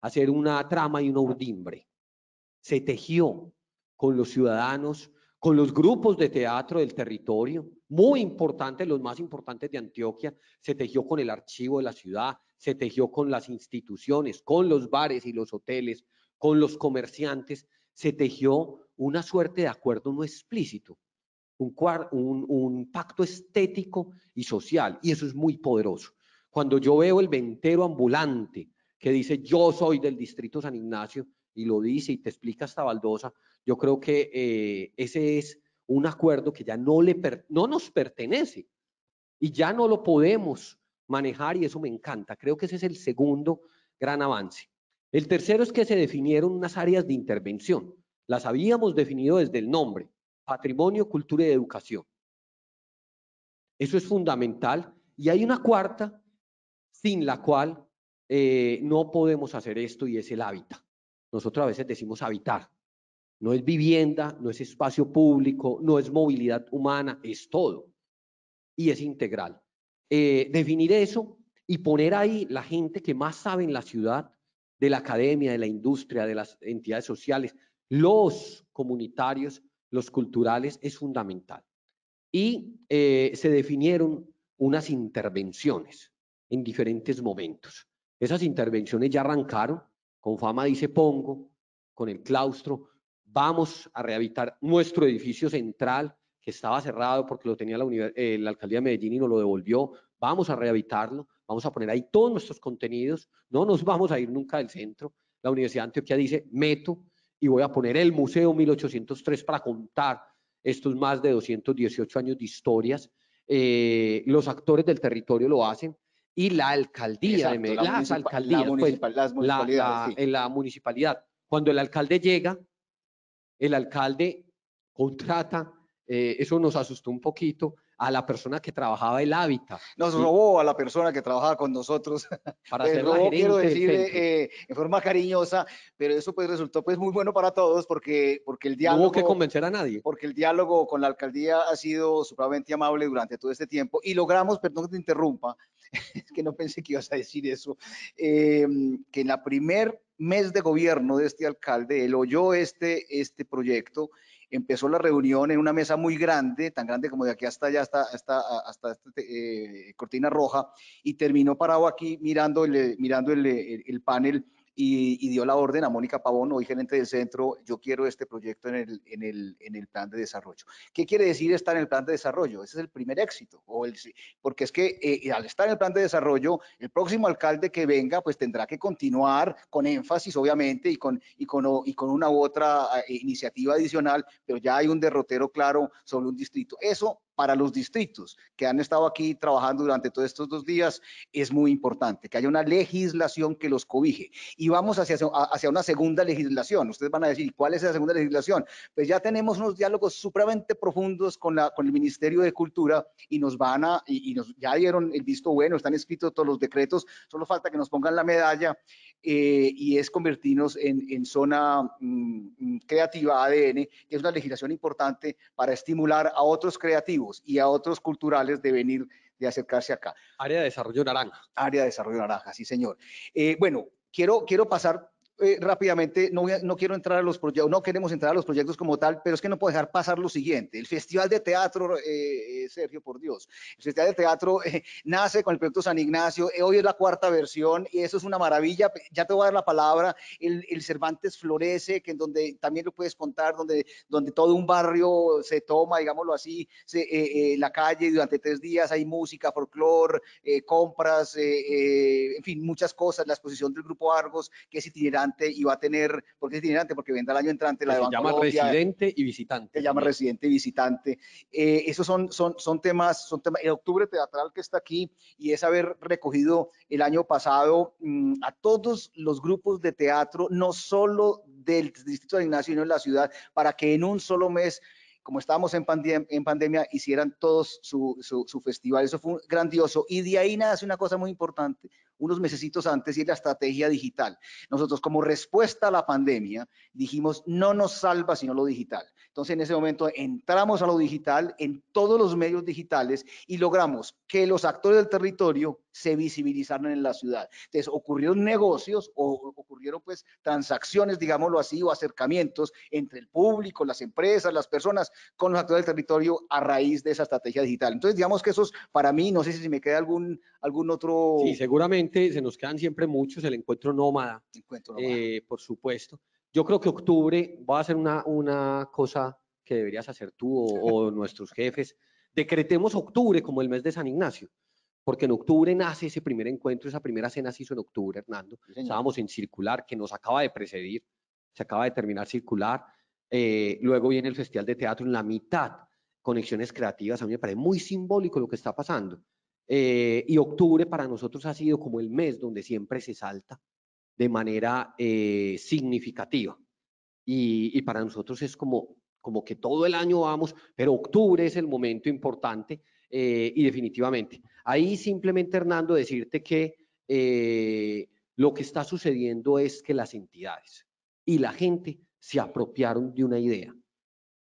hacer una trama y un urdimbre. Se tejió con los ciudadanos, con los grupos de teatro del territorio, muy importantes, los más importantes de Antioquia, se tejió con el archivo de la ciudad, se tejió con las instituciones, con los bares y los hoteles, con los comerciantes, se tejió una suerte de acuerdo no explícito, un, un pacto estético y social, y eso es muy poderoso. Cuando yo veo el ventero ambulante, que dice yo soy del distrito San Ignacio y lo dice y te explica hasta Baldosa, yo creo que eh, ese es un acuerdo que ya no, le no nos pertenece y ya no lo podemos manejar y eso me encanta. Creo que ese es el segundo gran avance. El tercero es que se definieron unas áreas de intervención. Las habíamos definido desde el nombre, patrimonio, cultura y educación. Eso es fundamental. Y hay una cuarta sin la cual eh, no podemos hacer esto y es el hábitat. Nosotros a veces decimos habitar. No es vivienda, no es espacio público, no es movilidad humana, es todo. Y es integral. Eh, definir eso y poner ahí la gente que más sabe en la ciudad, de la academia, de la industria, de las entidades sociales, los comunitarios, los culturales, es fundamental. Y eh, se definieron unas intervenciones en diferentes momentos. Esas intervenciones ya arrancaron, con fama dice Pongo, con el claustro, vamos a rehabilitar nuestro edificio central que estaba cerrado porque lo tenía la, eh, alcaldía de Medellín y nos lo devolvió, vamos a rehabilitarlo, vamos a poner ahí todos nuestros contenidos, no nos vamos a ir nunca del centro. La Universidad Antioquia dice, meto y voy a poner el Museo 1803 para contar estos más de 218 años de historias. Eh, los actores del territorio lo hacen, y la alcaldía la las alcaldías, en la municipalidad. Cuando el alcalde llega, el alcalde contrata, eh, eso nos asustó un poquito, a la persona que trabajaba el hábitat. Nos robó a la persona que trabajaba con nosotros. Para ser robó, la quiero decir, eh, eh, en forma cariñosa, pero eso pues resultó pues muy bueno para todos porque, porque el diálogo... No hubo que convencer a nadie. Porque el diálogo con la alcaldía ha sido supremamente amable durante todo este tiempo y logramos, perdón que te interrumpa, es que no pensé que ibas a decir eso, em, que en la primer mes de gobierno de este alcalde, él oyó este, este proyecto empezó la reunión en una mesa muy grande, tan grande como de aquí hasta allá, hasta, hasta, hasta, este, eh, Cortina Roja, y terminó parado aquí mirando eh, mirando eh, el, el panel y, dio la orden a Mónica Pavón, hoy gerente del centro, yo quiero este proyecto en el, en, el, en el plan de desarrollo. ¿Qué quiere decir estar en el plan de desarrollo? Ese es el primer éxito, o el, porque es que eh, al estar en el plan de desarrollo, el próximo alcalde que venga, pues tendrá que continuar con énfasis, obviamente, y con, y con, y con una u otra eh, iniciativa adicional, pero ya hay un derrotero claro sobre un distrito. Eso para los distritos que han estado aquí trabajando durante todos estos dos días es muy importante, que haya una legislación que los cobije. Y vamos hacia, hacia una segunda legislación. Ustedes van a decir, ¿cuál es esa segunda legislación? Pues ya tenemos unos diálogos supremamente profundos con, la, con el Ministerio de Cultura y nos van a, y, nos, ya dieron el visto bueno, están escritos todos los decretos, solo falta que nos pongan la medalla eh, y es convertirnos en, en zona mm, mm, creativa ADN, que es una legislación importante para estimular a otros creativos y a otros culturales de venir, de acercarse acá. Área de desarrollo naranja. Área de desarrollo naranja, sí, señor. Eh, bueno, quiero, quiero pasar eh, rápidamente, no, quiero entrar a los proyectos, no queremos entrar a los proyectos como tal, pero es que no puedo dejar pasar lo siguiente. El Festival de Teatro, eh, eh, Sergio, por Dios, el Festival de Teatro nace con el proyecto San Ignacio, hoy es la cuarta versión y eso es una maravilla. Ya te voy a dar la palabra. El, Cervantes Florece, que en donde también lo puedes contar, donde, donde todo un barrio se toma, digámoslo así, la calle durante tres días, hay música, folclore, compras, en fin, muchas cosas. La exposición del Grupo Argos, que es itinerante y va a tener, porque es itinerante, porque vendrá el año entrante la Se llama residente y visitante. Se llama residente y visitante. Eh, esos son, son, son temas, son temas, el octubre teatral que está aquí y es haber recogido el año pasado mm, a todos los grupos de teatro, no solo del distrito de Ignacio, sino en la ciudad, para que en un solo mes como estábamos en, pandemia, hicieran todos su, festival. Eso fue grandioso. Y de ahí nace una cosa muy importante, unos meses antes, y la estrategia digital. Nosotros, como respuesta a la pandemia, dijimos, no nos salva sino lo digital. Entonces, en ese momento entramos a lo digital, en todos los medios digitales, y logramos que los actores del territorio se visibilizaron en la ciudad. Entonces, ocurrieron negocios o ocurrieron pues transacciones, digámoslo así, o acercamientos entre el público, las empresas, las personas con los actores del territorio a raíz de esa estrategia digital. Entonces, digamos que esos para mí, no sé si me queda algún, algún otro... Sí, seguramente se nos quedan siempre muchos, el encuentro nómada, encuentro eh, por supuesto. Yo creo que octubre va a ser una, una cosa que deberías hacer tú o nuestros jefes. Decretemos octubre como el mes de San Ignacio porque en octubre nace ese primer encuentro, esa primera cena se hizo en octubre, Hernando. Estábamos en Circular, que nos acaba de precedir, se acaba de terminar Circular. Eh, luego viene el Festival de Teatro en la mitad, Conexiones Creativas. A mí me parece muy simbólico lo que está pasando. Eh, y octubre para nosotros ha sido como el mes donde siempre se salta de manera eh, significativa. Y, y, para nosotros es como, como que todo el año vamos, pero octubre es el momento importante eh, y definitivamente. Ahí simplemente, Hernando, decirte que eh, lo que está sucediendo es que las entidades y la gente se apropiaron de una idea.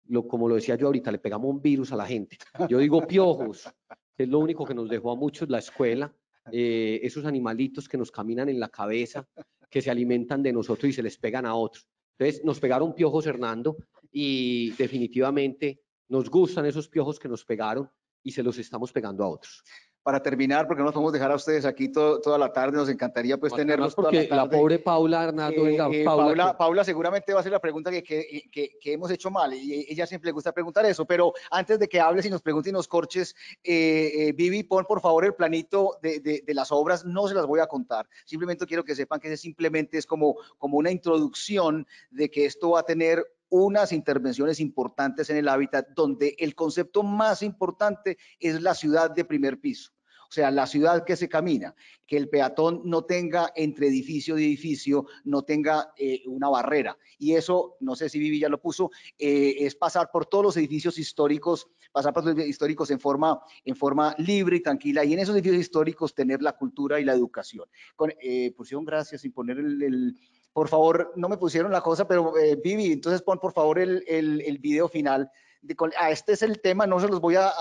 Lo, como lo decía yo ahorita, le pegamos un virus a la gente. Yo digo piojos, que es lo único que nos dejó a muchos la escuela, eh, esos animalitos que nos caminan en la cabeza, que se alimentan de nosotros y se les pegan a otros. Entonces nos pegaron piojos, Hernando, y definitivamente nos gustan esos piojos que nos pegaron, y se los estamos pegando a otros. Para terminar, porque no nos podemos dejar a ustedes aquí toda la tarde, nos encantaría pues tenerlos toda la, tarde. la, pobre Paula Arnaldo, eh, eh, Paula, Paula, seguramente va a ser la pregunta que, hemos hecho mal, y ella siempre le gusta preguntar eso, pero antes de que hable, si nos pregunta y nos corches, eh, Vivi, pon por favor el planito de, de, las obras, no se las voy a contar, simplemente quiero que sepan que ese simplemente es como, como una introducción de que esto va a tener unas intervenciones importantes en el hábitat, donde el concepto más importante es la ciudad de primer piso. O sea, la ciudad que se camina, que el peatón no tenga entre edificio y edificio, no tenga eh, una barrera. Y eso, no sé si Vivi ya lo puso, eh, es pasar por todos los edificios históricos, pasar por los edificios históricos en forma, en forma libre y tranquila. Y en esos edificios históricos tener la cultura y la educación. Con, eh, pusieron gracias sin poner el por favor, no me pusieron la cosa, pero eh, Vivi, entonces pon por favor el, video final. De, ah, este es el tema, no se los voy a,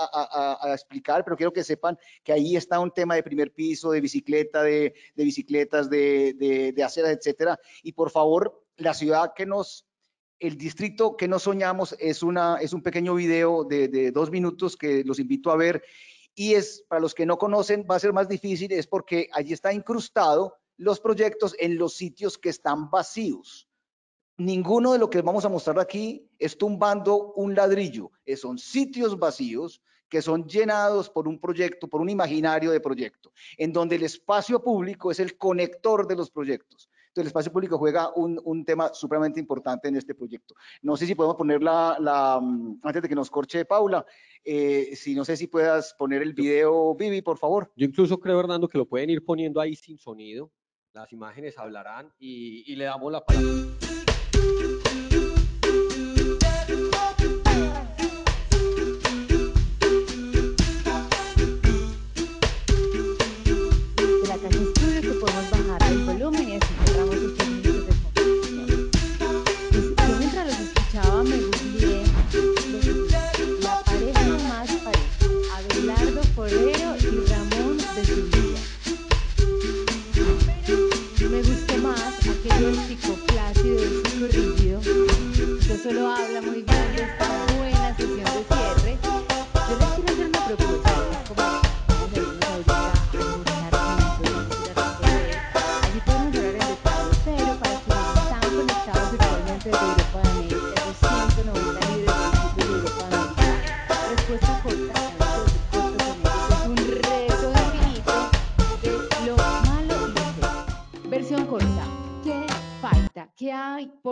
explicar, pero quiero que sepan que ahí está un tema de primer piso, de bicicleta, de, bicicletas, de, de, aceras, etcétera. Y por favor, la ciudad que nos, el distrito que nos soñamos es, una, es un pequeño video de dos minutos que los invito a ver. Y es, para los que no conocen, va a ser más difícil, es porque allí está incrustado los proyectos en los sitios que están vacíos. Ninguno de lo que vamos a mostrar aquí es tumbando un ladrillo, son sitios vacíos que son llenados por un proyecto, por un imaginario de proyecto, en donde el espacio público es el conector de los proyectos. Entonces, el espacio público juega un, tema supremamente importante en este proyecto. No sé si podemos poner la, mm, antes de que nos corche Paula, eh, si no sé si puedas poner el video, Vivi, por favor. Yo incluso creo, Hernando, que lo pueden ir poniendo ahí sin sonido, las imágenes hablarán y, le damos la palabra.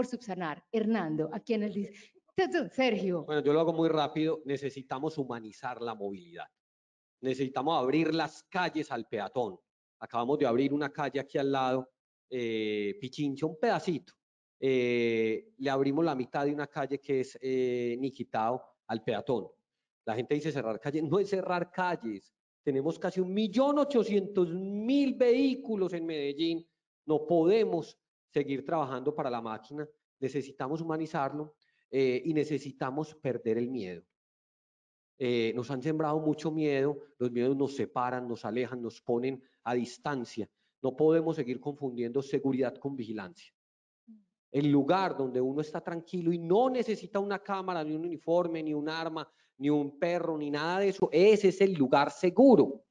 subsanar. Hernando, ¿a quién le dice? Este Sergio. Bueno, yo lo hago muy rápido. Necesitamos humanizar la movilidad. Necesitamos abrir las calles al peatón. Acabamos de abrir una calle aquí al lado, eh, Pichincha, un pedacito. Eh, le abrimos la mitad de una calle que es eh, Niquitao al peatón. La gente dice cerrar calles. No es cerrar calles. Tenemos casi un millón ochocientos mil vehículos en Medellín. No podemos seguir trabajando para la máquina, necesitamos humanizarlo eh, y necesitamos perder el miedo. Eh, nos han sembrado mucho miedo, los miedos nos separan, nos alejan, nos ponen a distancia. No podemos seguir confundiendo seguridad con vigilancia. Mm. El lugar donde uno está tranquilo y no necesita una cámara, ni un uniforme, ni un arma, ni un perro, ni nada de eso, ese es el lugar seguro.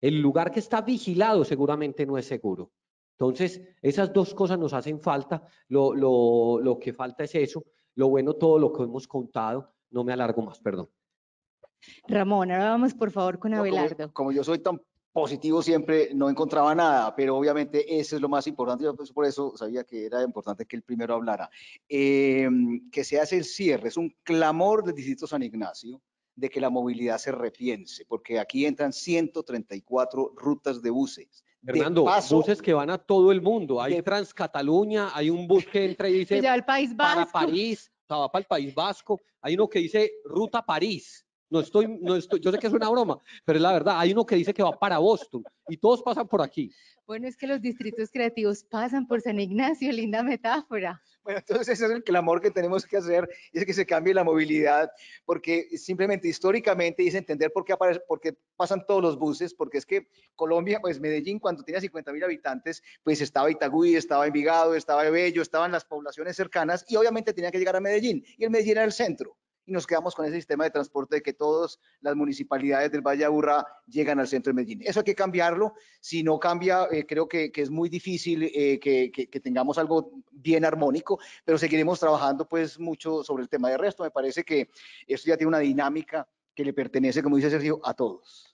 El lugar que está vigilado seguramente no es seguro. Entonces, esas dos cosas nos hacen falta, lo, que falta es eso, lo bueno todo lo que hemos contado, no me alargo más, perdón. Ramón, ahora vamos por favor con Abelardo. como, yo soy tan positivo siempre, no encontraba nada, pero obviamente ese es lo más importante, yo pues por eso sabía que era importante que el primero hablara. Em, que se hace el cierre, es un clamor del distrito San Ignacio de que la movilidad se repiense, porque aquí entran 134 rutas de buses, Fernando, buses que van a todo el mundo. Hay Transcataluña, hay un bus que entra y dice al País Vasco. para París, o va para el País Vasco. Hay uno que dice ruta París. No estoy, no estoy, yo sé que es una broma, pero es la verdad. Hay uno que dice que va para Boston y todos pasan por aquí. Bueno, es que los distritos creativos pasan por San Ignacio, linda metáfora entonces ese es el clamor que tenemos que hacer, es que se cambie la movilidad, porque simplemente históricamente y es entender por qué, aparece, por qué pasan todos los buses, porque es que Colombia, pues Medellín cuando tenía 50 mil habitantes, pues estaba Itagüí, estaba Envigado, estaba Bello, estaban las poblaciones cercanas y obviamente tenía que llegar a Medellín y el Medellín era el centro y nos quedamos con ese sistema de transporte de que todas las municipalidades del Valle llegan al centro de Medellín. Eso hay que cambiarlo. Si no cambia, eh, creo que, es muy difícil eh, que, tengamos algo bien armónico, pero seguiremos trabajando pues mucho sobre el tema de resto. Me parece que esto ya tiene una dinámica que le pertenece, como dice Sergio, a todos.